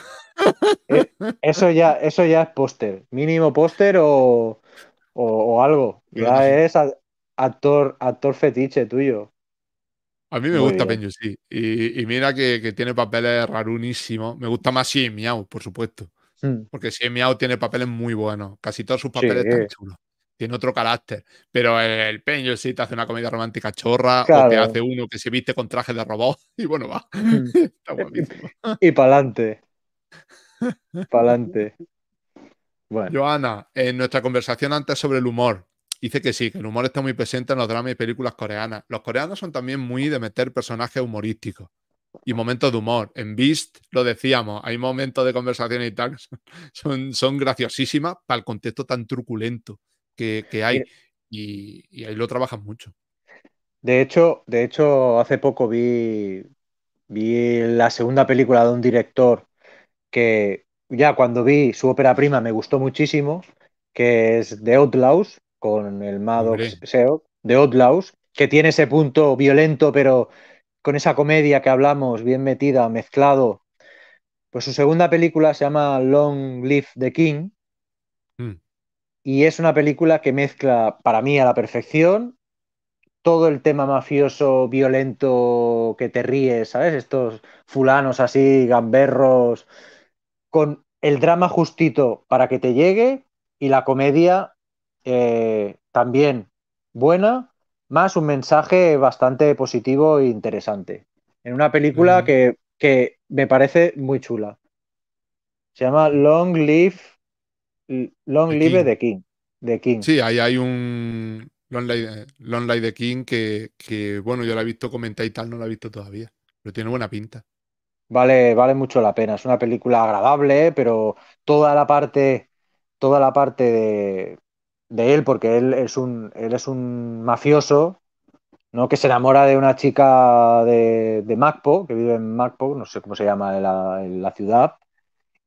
Eh, eso ya, eso ya es póster. Mínimo póster o, o, algo. Ya es actor, actor fetiche tuyo. A mí me gusta Penyusi. Y, y, mira que, tiene papeles rarunísimos. Me gusta más si por supuesto. Hmm. Porque si tiene papeles muy buenos. Casi todos sus papeles están chulos tiene otro carácter. Pero el Peño sí te hace una comedia romántica chorra, o te hace uno que se viste con traje de robot, <laughs> y bueno, va. Mm. <laughs> Está buenísimo. Y adelante. <laughs> Pa'lante. Bueno. Joana, en nuestra conversación antes sobre el humor, dice que sí, que el humor está muy presente en los dramas y películas coreanas. Los coreanos son también muy de meter personajes humorísticos y momentos de humor. En Beast lo decíamos, hay momentos de conversación y tal, son, son graciosísimas para el contexto tan truculento que, hay y, ahí lo trabajan mucho. De hecho, de hecho hace poco vi, vi la segunda película de un director que ya cuando vi su ópera prima me gustó muchísimo, que es The Outlaws, con el Maddox SEO, The Outlaws, que tiene ese punto violento, pero con esa comedia que hablamos, bien metida, mezclado. Pues su segunda película se llama Long Live the King, y es una película que mezcla para mí a la perfección todo el tema mafioso, violento, que te ríes, ¿sabes? Estos fulanos así, gamberros, con el drama justito para que te llegue y la comedia eh, también buena, más un mensaje bastante positivo e interesante. En una película que, que me parece muy chula. Se llama Long Live Long Live the de King. King. Sí, ahí hay un Long Live, the de King que, bueno, yo la he visto comentar y tal, no la he visto todavía, pero tiene buena pinta. Vale, vale mucho la pena. Es una película agradable, ¿eh? pero toda la parte, toda la parte de, él, porque él es un, él es un mafioso, ¿no? que se enamora de una chica de, de Macpo, que vive en Macpo, no sé cómo se llama en la, ciudad,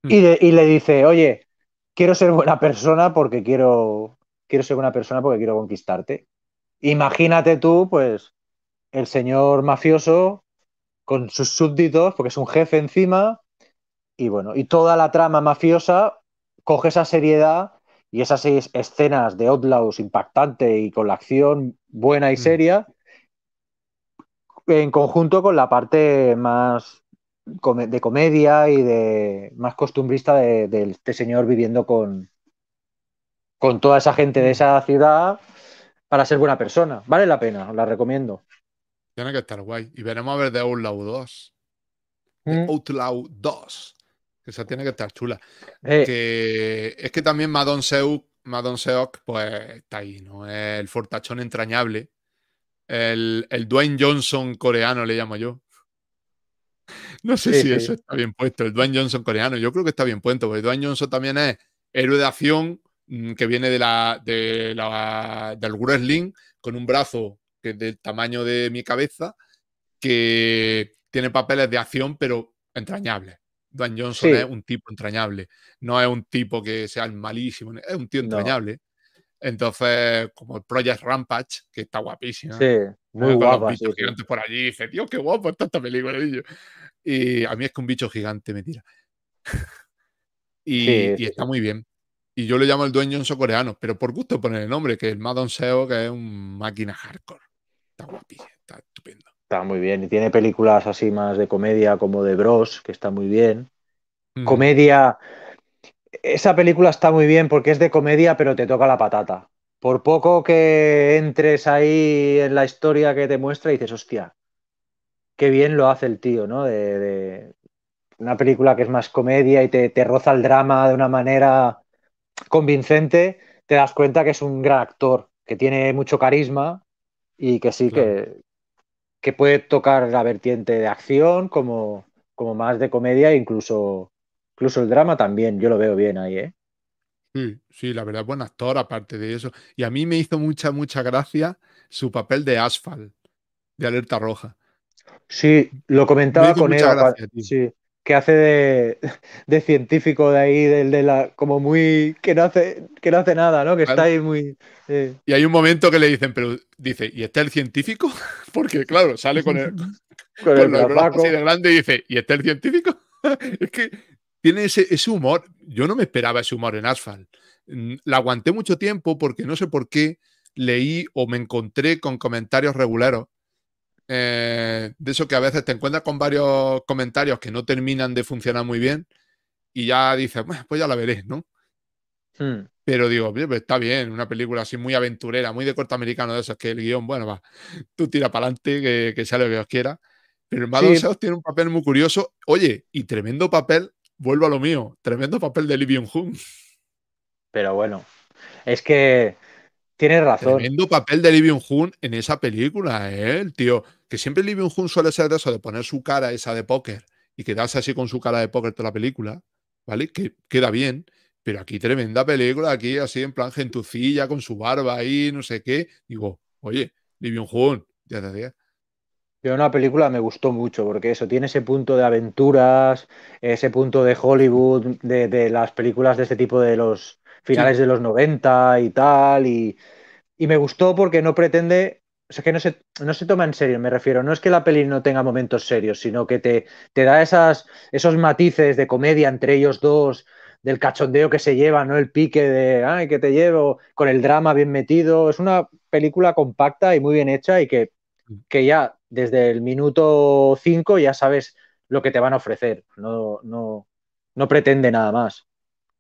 mm. y, le dice, oye, quiero ser buena persona porque quiero, quiero ser buena persona porque quiero conquistarte. Imagínate tú, pues, el señor mafioso con sus súbditos, porque es un jefe encima, y bueno, y toda la trama mafiosa coge esa seriedad y esas seis escenas de Outlaws impactante y con la acción buena y mm. seria, en conjunto con la parte más de comedia y de más costumbrista de, este señor viviendo con, con toda esa gente de esa ciudad para ser buena persona. Vale la pena, la recomiendo. Tiene que estar guay. Y veremos a ver de Outlaw 2. Mm. Outlaw 2. Esa tiene que estar chula. Eh. es que también Madon Seok, Madon Seok, pues está ahí, ¿no? El fortachón entrañable. el Dwayne Johnson coreano le llamo yo. No sé si eso está bien puesto. El Dwayne Johnson coreano, yo creo que está bien puesto, porque Dwayne Johnson también es héroe de acción mm, que viene de la, de la, del wrestling con un brazo que del tamaño de mi cabeza, que tiene papeles de acción, pero entrañables. Dwayne Johnson es un tipo entrañable, no es un tipo que sea el malísimo, es un tío entrañable. Entonces, como el Project Rampage, que está guapísimo. Sí, muy guapo. Sí. por allí, dice, tío, qué guapo está esta película. Y a mí es que un bicho gigante me tira. <laughs> y, está muy bien. Y yo le llamo el dueño en coreano, pero por gusto poner el nombre, que es el Madon Seo, que es un máquina hardcore. Está guapi, está estupendo. Está muy bien. Y tiene películas así más de comedia, como de Bros, que está muy bien. Mm. Comedia. Esa película está muy bien porque es de comedia, pero te toca la patata. Por poco que entres ahí en la historia que te muestra y dices, hostia, bien lo hace el tío, ¿no? De, una película que es más comedia y te, roza el drama de una manera convincente, te das cuenta que es un gran actor, que tiene mucho carisma y que sí que, puede tocar la vertiente de acción como, como más de comedia e incluso, incluso el drama también, yo lo veo bien ahí, ¿eh? Sí, sí, la verdad, buen actor, aparte de eso. Y a mí me hizo mucha, mucha gracia su papel de Asphalt, de Alerta Roja. Sí, lo comentaba con él. sí, que hace de, científico de ahí, de la. como muy. que no hace, que no hace nada, ¿no? Que está ahí muy. Eh. Y hay un momento que le dicen, pero dice, ¿y está el científico? <laughs> Porque, claro, sale con el. <laughs> con, el de grande y dice, ¿y está el científico? <laughs> es que tiene ese, humor. Yo no me esperaba ese humor en Asfal. Mm, la aguanté mucho tiempo porque no sé por qué leí o me encontré con comentarios regulares eh, de eso que a veces te encuentras con varios comentarios que no terminan de funcionar muy bien y ya dices, pues ya la veré, ¿no? Hmm. Pero digo, pues está bien, una película así muy aventurera, muy de corto americano de es que el guión, bueno, va, tú tira para adelante, que, sea lo que os quiera. Pero el Mad sí. tiene un papel muy curioso. Oye, y tremendo papel, vuelvo a lo mío, tremendo papel de Livion Hun. Pero bueno, es que tiene razón. Tremendo papel de Lee byung en esa película, ¿eh? El tío. Que siempre Lee Byung-hun suele ser de eso, de poner su cara esa de póker y quedarse así con su cara de póker toda la película, ¿vale? Que queda bien. Pero aquí tremenda película, aquí así en plan gentucilla, con su barba ahí, no sé qué. Digo, oye, Lee byung ya te decía. Pero una película me gustó mucho porque eso tiene ese punto de aventuras, ese punto de Hollywood, de, de las películas de este tipo de los finales de los 90 y tal, y, me gustó porque no pretende, o sea, que no se, no se toma en serio, me refiero, no es que la peli no tenga momentos serios, sino que te, te da esas, esos matices de comedia entre ellos dos, del cachondeo que se lleva, ¿no? El pique de, ay, que te llevo, con el drama bien metido, es una película compacta y muy bien hecha y que, mm. que ya desde el minuto 5 ya sabes lo que te van a ofrecer, no, no, no pretende nada más.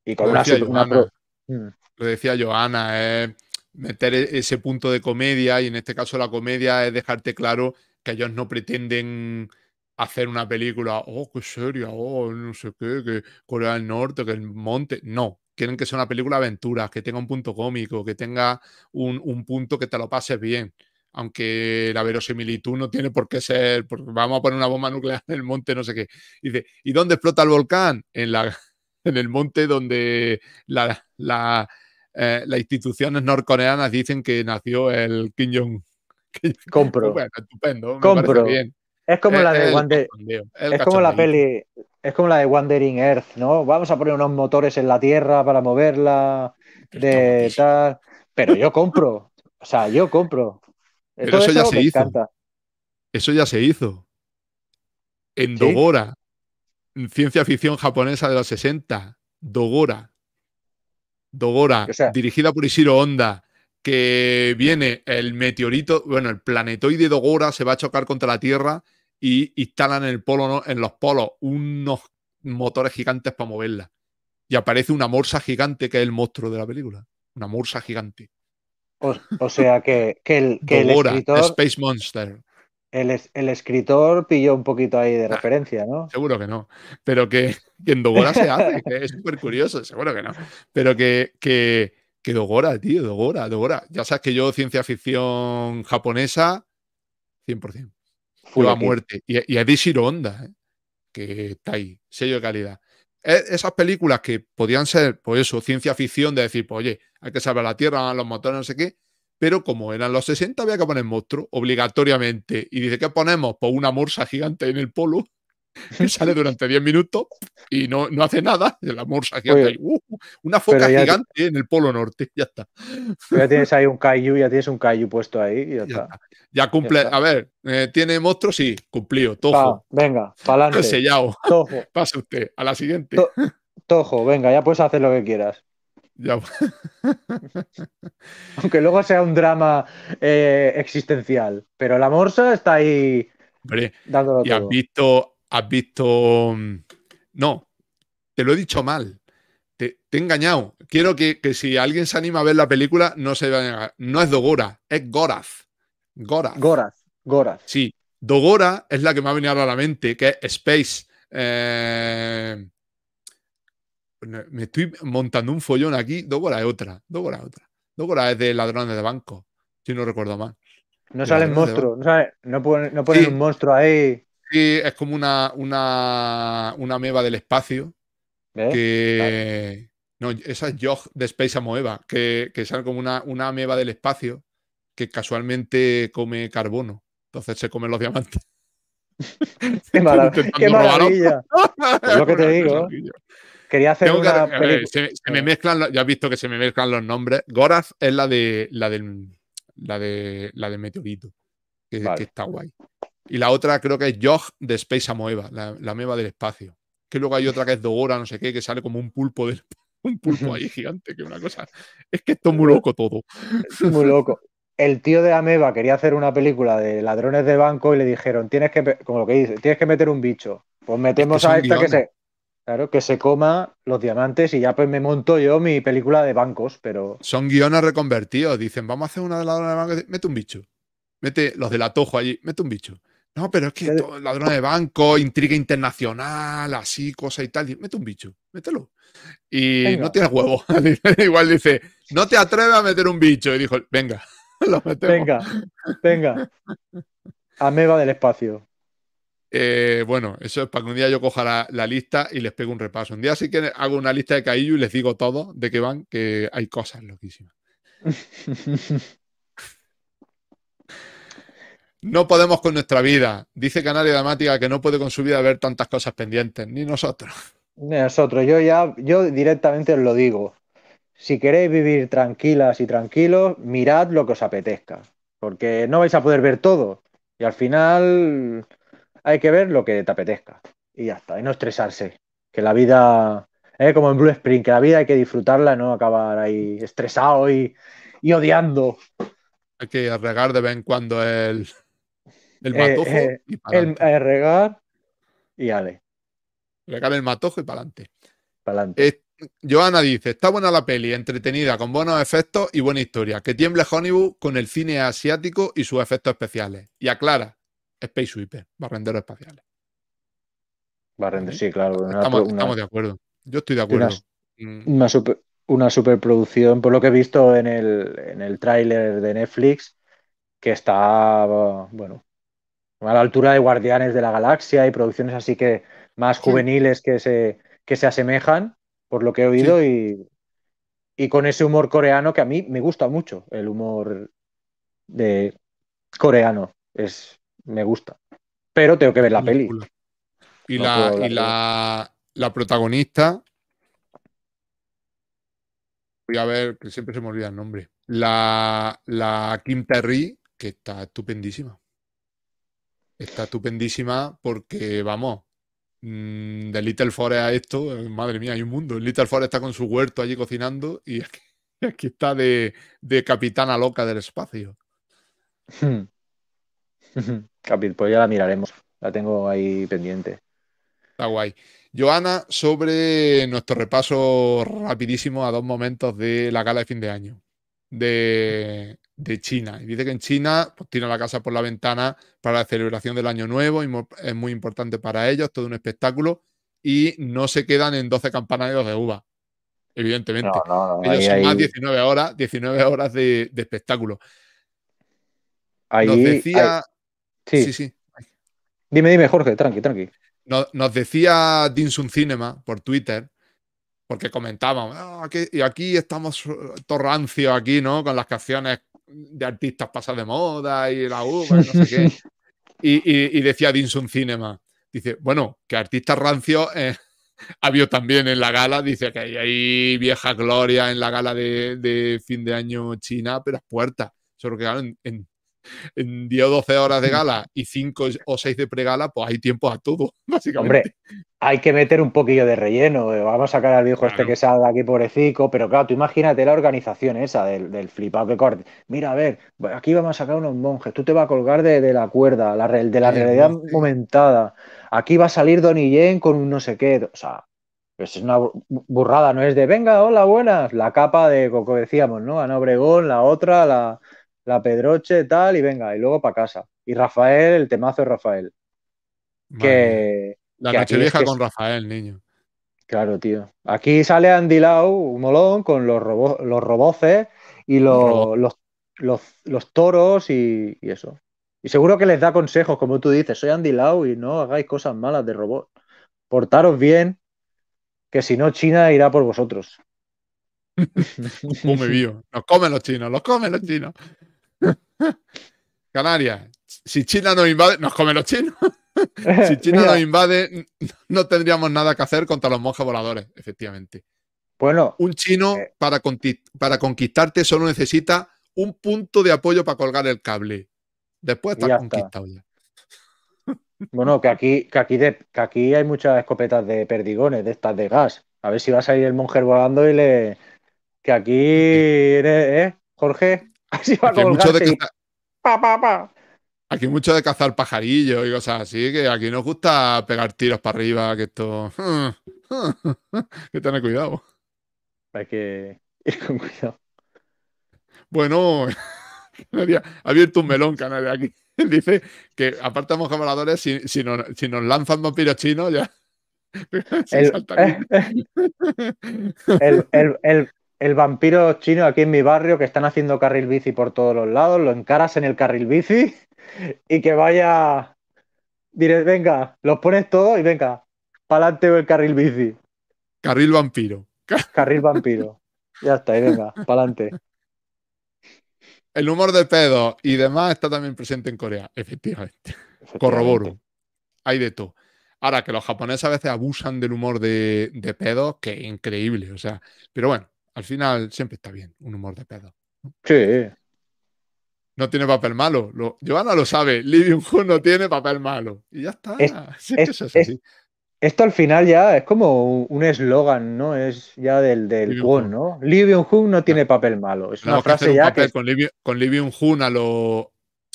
Y con una, una, Mm. Lo decía Joana, es meter e-, ese punto de comedia y en este caso la comedia es dejarte claro que ellos no pretenden hacer una película, oh, qué seria, oh, no sé qué, que Corea del Norte, que el monte, no. Quieren que sea una película de aventuras, que tenga un punto cómico, que tenga un, punto que te lo pases bien aunque la verosimilitud no tiene por qué ser, porque vamos a poner una bomba nuclear en el monte, no sé qué. dice, ¿y dónde explota el volcán? En la, en el monte donde eh, las instituciones norcoreanas dicen que nació el Kim Jong. <laughs> Compro. Bueno, estupendo. Compro. Eh, es como la de Es como la peli. Es como la de Wandering Earth, ¿no? Vamos a poner unos motores en la Tierra para moverla, de tal. Pero yo compro. O sea, yo compro. Pero eso, ya se hizo. Eso ya se hizo. En Dogora, ciencia ficción japonesa de los 60, Dogora. Dogora, dirigida por Ishiro Honda, que viene el meteorito, bueno, el planetoide Dogora se va a chocar contra la Tierra y instalan en, el polo, en los polos unos motores gigantes para moverla. Y aparece una morsa gigante que es el monstruo de la película. Una morsa gigante. O, sea que, el, que el Space Monster. El, el, escritor pilló un poquito ahí de ah, referencia, ¿no? Seguro que no. Pero que, que en Dogora se hace, <laughs> que es súper curioso, seguro que no. Pero que, que, que, Dogora, tío, Dogora, Dogora. Ya sabes que yo, ciencia ficción japonesa, 100%. Fue la muerte. Y, y a onda ¿eh? que está ahí, sello de calidad. E-, esas películas que podían ser, por pues eso, ciencia ficción, de decir, pues oye, hay que salvar la Tierra, los motores, no sé qué, pero como eran los 60 había que poner monstruo obligatoriamente. Y dice, ¿qué ponemos? Pues una morsa gigante en el polo <laughs> que sale durante 10 minutos y no, no hace nada. La morsa gigante, uh, una foca gigante en el polo norte, ya está. ya tienes ahí un kaiju, ya tienes un kaiju puesto ahí ya, cumple, a ver, eh, ¿tiene monstruo? Sí, cumplido, tojo. venga, pa'lante. <laughs> Sellado. Tojo. Pase usted, a la siguiente. tojo, venga, ya puedes hacer lo que quieras. <laughs> Aunque luego sea un drama eh, existencial. Pero la morsa está ahí y Has visto, has visto. Mm, no, te lo he dicho mal. Te, he engañado. Quiero que, si alguien se anima a ver la película, no se vaya No es Dogora, es Goraz. Goraz. Goraz, Goraz. Sí. Dogora es la que me ha venido a la mente, que es Space. Eh, me estoy montando un follón aquí, dos la es otra, dos es otra. es de ladrones de banco, si no recuerdo mal. No sale monstruo, no, no, ponen, un monstruo ahí. Sí, es como una, una, una del espacio. Que. No, esa es Yog de Space Amoeba, que, que sale como una, una ameba del espacio que casualmente come carbono. Entonces se comen los diamantes. <laughs> <laughs> qué, maravilla. es lo que te <laughs> digo. Quería hacer una película. Se, me mezclan, ya has visto que se me mezclan los nombres. Goraz es la de la la de la de meteorito, que, está guay. Y la otra creo que es Yog de Space Amoeba, la, la del espacio. Que luego hay otra que es Dogora, no sé qué, que sale como un pulpo del <laughs> un pulpo ahí <laughs> gigante, que una cosa. Es que esto es muy loco todo. Es muy loco. El tío de Ameba quería hacer una película de ladrones de banco y le dijeron, tienes que, como lo que dice, tienes que meter un bicho. Pues metemos a esta que se, Claro, que se coma los diamantes y ya pues me monto yo mi película de bancos, pero. Son guiones reconvertidos. Dicen, vamos a hacer una de ladrones de bancos. Mete un bicho. Mete los del atojo allí, mete un bicho. No, pero es que ladrona de banco, intriga internacional, así, cosa y tal. Mete un bicho, mételo. Y no tiene huevo. <laughs> Igual dice, no te atreves a meter un bicho. Y dijo, venga, <laughs> lo metemos. Venga, venga. Ameba del espacio. Eh, bueno, eso es para que un día yo coja la, lista y les pegue un repaso. Un día sí que hago una lista de caídos y les digo todo de que van, que hay cosas loquísimas. <laughs> No podemos con nuestra vida. Dice Canaria Dramática que no puede con su vida ver tantas cosas pendientes, ni nosotros. Ni nosotros. Yo ya, yo directamente os lo digo. Si queréis vivir tranquilas y tranquilos, mirad lo que os apetezca. Porque no vais a poder ver todo. Y al final hay que ver lo que te apetezca. Y ya está, y no estresarse. Que la vida, Es ¿eh? como en Blue Spring, que la vida hay que disfrutarla, no acabar ahí estresado y, odiando. Hay que regar de vez en cuando el, el eh, matojo eh, y el, regar y ale. Regar el matojo y para adelante. Joana dice, está buena la peli, entretenida, con buenos efectos y buena historia. Que tiemble Honeywood con el cine asiático y sus efectos especiales. Y aclara, Space UIP, barrenderos espaciales. Barrender, sí, claro. estamos, de acuerdo. Yo estoy de acuerdo. Mm. Una, super, una, superproducción, por lo que he visto en el, tráiler de Netflix, que está, bueno, a la altura de Guardianes de la Galaxia y producciones así que más juveniles que se, que se asemejan, por lo que he oído, y, y con ese humor coreano que a mí me gusta mucho, el humor de coreano. Es, me gusta. Pero tengo que ver la película Y, la, la, protagonista. Voy a ver, que siempre se me olvida el nombre. La, Kim Terry, que está estupendísima. Está estupendísima porque, vamos, mm, de Little Forest a esto, eh, madre mía, hay un mundo. Little Forest está con su huerto allí cocinando y aquí, <laughs> aquí está de, de capitana loca del espacio. Hmm. <laughs> Hmm. Capit, pues ya la miraremos. La tengo ahí pendiente. Está guay. Joana, sobre nuestro repaso rapidísimo a dos momentos de la gala de fin de año de, China. Y dice que en China pues, tiran la casa por la ventana para la celebración del Año Nuevo, y es muy importante para ellos, todo un espectáculo, y no se quedan en 12 campanarios de uva, evidentemente. No, no, ellos son más 19 horas, 19 horas de, espectáculo. Ahí, Nos decía... Sí. sí, Dime, dime, Jorge, tranqui, tranqui. Nos, decía Dinsun Cinema por Twitter, porque comentábamos, ah, y aquí estamos eh, torrancio aquí, ¿no? Con las canciones de artistas pasas de moda y la uva y no sé qué. <laughs> Y, decía Dinsun Cinema, dice, bueno, que artistas rancio eh, <laughs> ha habido también en la gala, dice que hay, vieja gloria en la gala de, fin de año china, pero es puerta. Solo que en, en dio 12 horas de gala y 5 o 6 de pregala, pues hay tiempo a todo, <laughs> básicamente. Hombre, hay que meter un poquillo de relleno. Eh, vamos a sacar al viejo este que salga aquí, pobrecito. Pero claro, tú imagínate la organización esa del, del flipado que corte. Mira, a ver, aquí vamos a sacar unos monjes. Tú te vas a colgar de, la cuerda, de la realidad aumentada. Aquí va a salir Don Yen con un no sé qué. O sea, pues es una burrada, no es de venga, hola, buenas. La capa de, como decíamos, ¿no? Ana Obregón, la otra, la, la Pedroche, tal, y venga, y luego para casa. Y Rafael, el temazo de Rafael. que, la que con Rafael, niño. Claro, tío. Aquí sale Andy Lau, un molón, con los, robos los roboces y los, los, toros y, eso. Y seguro que les da consejos, como tú dices, soy Andy Lau y no hagáis cosas malas de robot. Portaros bien, que si no, China irá por vosotros. <laughs> Pues Muy Nos comen los chinos, los comen los chinos. Canarias, si China nos invade, nos comen los chinos. <laughs> si China nos invade, no tendríamos nada que hacer contra los monjes voladores, efectivamente. Bueno. Un chino eh, para, para conquistarte solo necesita un punto de apoyo para colgar el cable. Después está conquistado ya. Bueno, que aquí, que aquí, aquí hay muchas escopetas de perdigones, de estas de gas. A ver si va a salir el monje volando y le. Que aquí. <laughs> ¿Eh? ¿Jorge? Así va Aquí mucho de cazar pajarillos y cosas así, que aquí nos gusta pegar tiros para arriba, que esto. <laughs> que tener cuidado. Hay que ir con cuidado. Bueno, <laughs> ha abierto un melón, Canaria, aquí. <laughs> Dice que apartamos camaradores, si, si, nos, si nos lanzan vampiros chinos, ya. El, el, el vampiro chino aquí en mi barrio que están haciendo carril bici por todos los lados, lo encaras en el carril bici y que vaya. Diré, venga, los pones todos y venga, pa'lante el carril bici. Carril vampiro. Carril vampiro. Ya está, y venga, pa'lante. El humor de pedo y demás está también presente en Corea, efectivamente. Corroboro. Hay de todo. Ahora, que los japoneses a veces abusan del humor de, de pedo, que increíble, o sea. Pero bueno, al final siempre está bien un humor de pedo. Sí. No tiene papel malo. Lo, Giovanna lo sabe. Livium hoon <laughs> no tiene papel malo. Y ya está. <laughs> Esto al final ya es como un eslogan, ¿no? Es ya del, del Won, ¿no? Livium no tiene papel malo. Es una frase ya. que... Con, Livium, con a lo.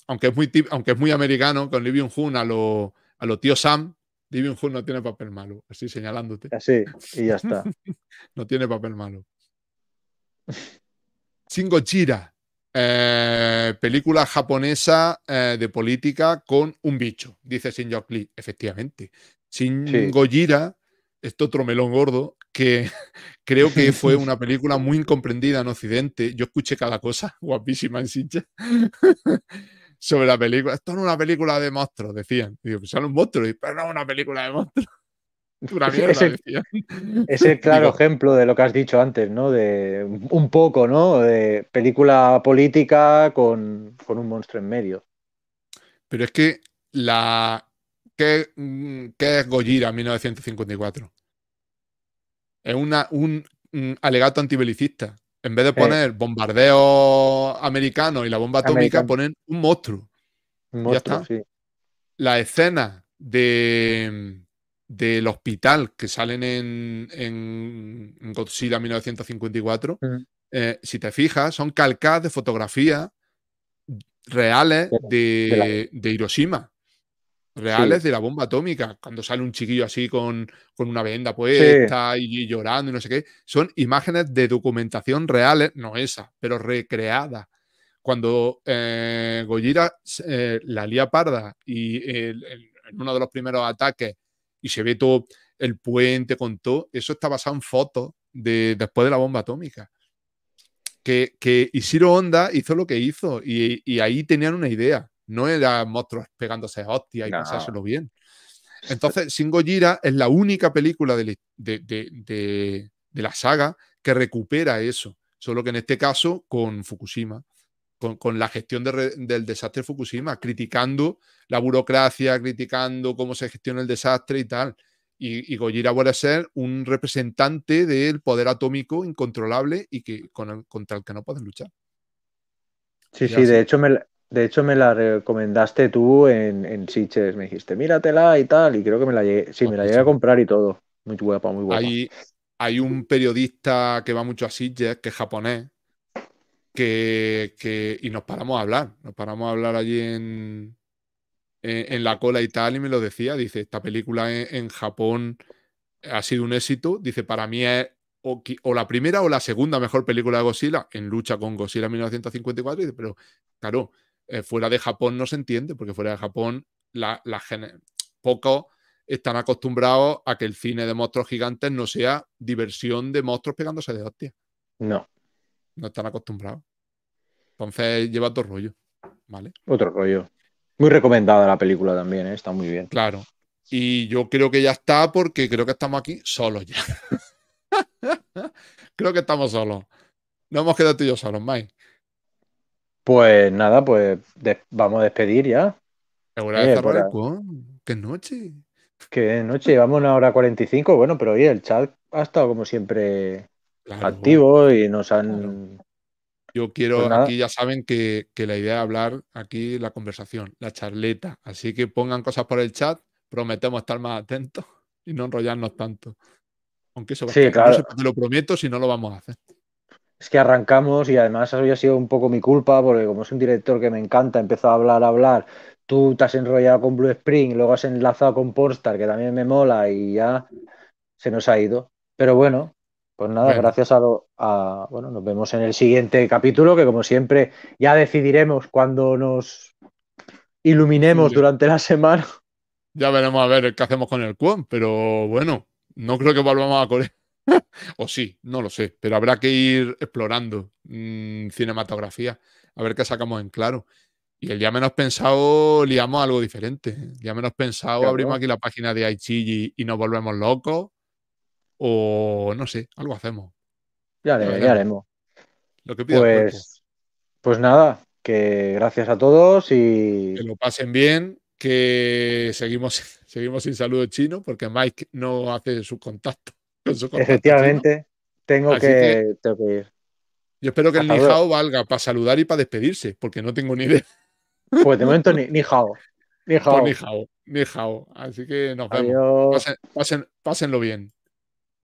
Aunque es muy, aunque es muy americano, con Livium Hoon a lo, a lo tío Sam, Livium hoon no tiene papel malo. Así señalándote. Así, y ya está. <laughs> no tiene papel malo. Chingojira, eh, película japonesa eh, de política con un bicho, dice Shinjok Lee. Efectivamente. Shingojira, sí. este otro melón gordo, que <laughs> creo que fue una película muy incomprendida en Occidente. Yo escuché cada cosa, <laughs> guapísima en Sincha, <laughs> sobre la película. Esto no es una película de monstruos, decían. Digo, que pues son un monstruo, pero no es una película de monstruos es, el, <laughs> claro ejemplo de lo que has dicho antes, ¿no? De un poco, ¿no? De película política con, un monstruo en medio. Pero es que la. ¿Qué, qué es Gojira 1954? Es una, un, alegato antibelicista. En vez de eh, poner bombardeo americano y la bomba atómica, ponen un monstruo. Un monstruo, Sí. La escena de del hospital que salen en, en Godzilla 1954, eh, si te fijas, son calcadas de fotografía reales de, Hiroshima reales de la bomba atómica, cuando sale un chiquillo así con, una venda puesta y, llorando y no sé qué, son imágenes de documentación reales, no esa, pero recreadas, Cuando eh, Gojira, eh, la lía parda y en uno de los primeros ataques y se ve todo el puente con todo. Eso está basado en fotos después de la bomba atómica. Que, que Ishiro Honda hizo lo que hizo y, ahí tenían una idea. No era monstruos pegándose hostia y pensárselo bien. Entonces, Sin Gojira es la única película de la saga que recupera eso. Solo que en este caso con Fukushima con, la gestión del desastre Fukushima, criticando la burocracia, criticando cómo se gestiona el desastre y tal. Y, y Gojira vuelve a ser un representante del poder atómico incontrolable y que con contra el que no pueden luchar. Sí, sí, de hecho, me, de hecho, me la recomendaste tú en, en Me dijiste, míratela y tal. Y creo que me la llegué. Sí, me la llegué a comprar y todo. Muy guapa, muy guapa. Hay, hay un periodista que va mucho a Sitges, que es japonés, que, y nos paramos a hablar, nos paramos a hablar allí en, en, la cola y tal, y me lo decía, dice, esta película en, Japón ha sido un éxito, dice, para mí es o, la primera o la segunda mejor película de Godzilla en lucha con Godzilla 1954, dice, pero claro, eh, fuera de Japón no se entiende, porque fuera de Japón la, la pocos están acostumbrados a que el cine de monstruos gigantes no sea diversión de monstruos pegándose de hostia. No. No están acostumbrados. Entonces lleva otro rollo, ¿vale? Otro rollo. Muy recomendada la película también, ¿eh? está muy bien. Claro. Y yo creo que ya está porque creo que estamos aquí solos ya. <laughs> creo que estamos solos. No hemos quedado tú y yo solos, Mike. Pues nada, pues vamos a despedir ya. Segura de cerrar ¡Qué noche! ¡Qué noche! Llevamos una hora 45, bueno, pero oye, el chat ha estado como siempre activo y nos han yo quiero, pues aquí ya saben que, la idea es hablar aquí la conversación, la charleta. Así que pongan cosas por el chat, prometemos estar más atentos <laughs> y no enrollarnos tanto. Aunque eso sí, claro. te lo prometo si no lo vamos a hacer. Es que arrancamos y además ha sido un poco mi culpa, porque como es un director que me encanta, empezó a hablar, a hablar. Tú te has enrollado con Blue Spring, luego has enlazado con Pornstar, que también me mola, y ya se nos ha ido. Pero bueno, pues nada, gracias a, lo, Bueno, nos vemos en el siguiente capítulo, que como siempre ya decidiremos cuando nos iluminemos durante la semana. Ya veremos a ver qué hacemos con el cuón. pero bueno, no creo que volvamos a Corea. <laughs> o sí, no lo sé, pero habrá que ir explorando mm, cinematografía, a ver qué sacamos en claro. Y el día menos pensado liamos algo diferente. El día menos pensado abrimos aquí la página de Aichi y nos volvemos locos o no sé, algo hacemos. Ya, le, haremos. Lo que pida pues, pues nada, que gracias a todos y. Que lo pasen bien, que seguimos, <laughs> seguimos sin saludo chino porque Mike no hace su contacto. <laughs> Efectivamente, tengo que, que ir. Yo espero que el Nijao valga para saludar y para despedirse, porque no tengo ni idea. Pues de momento ni, Ni ni pues Así que nos vemos. pásenlo bien.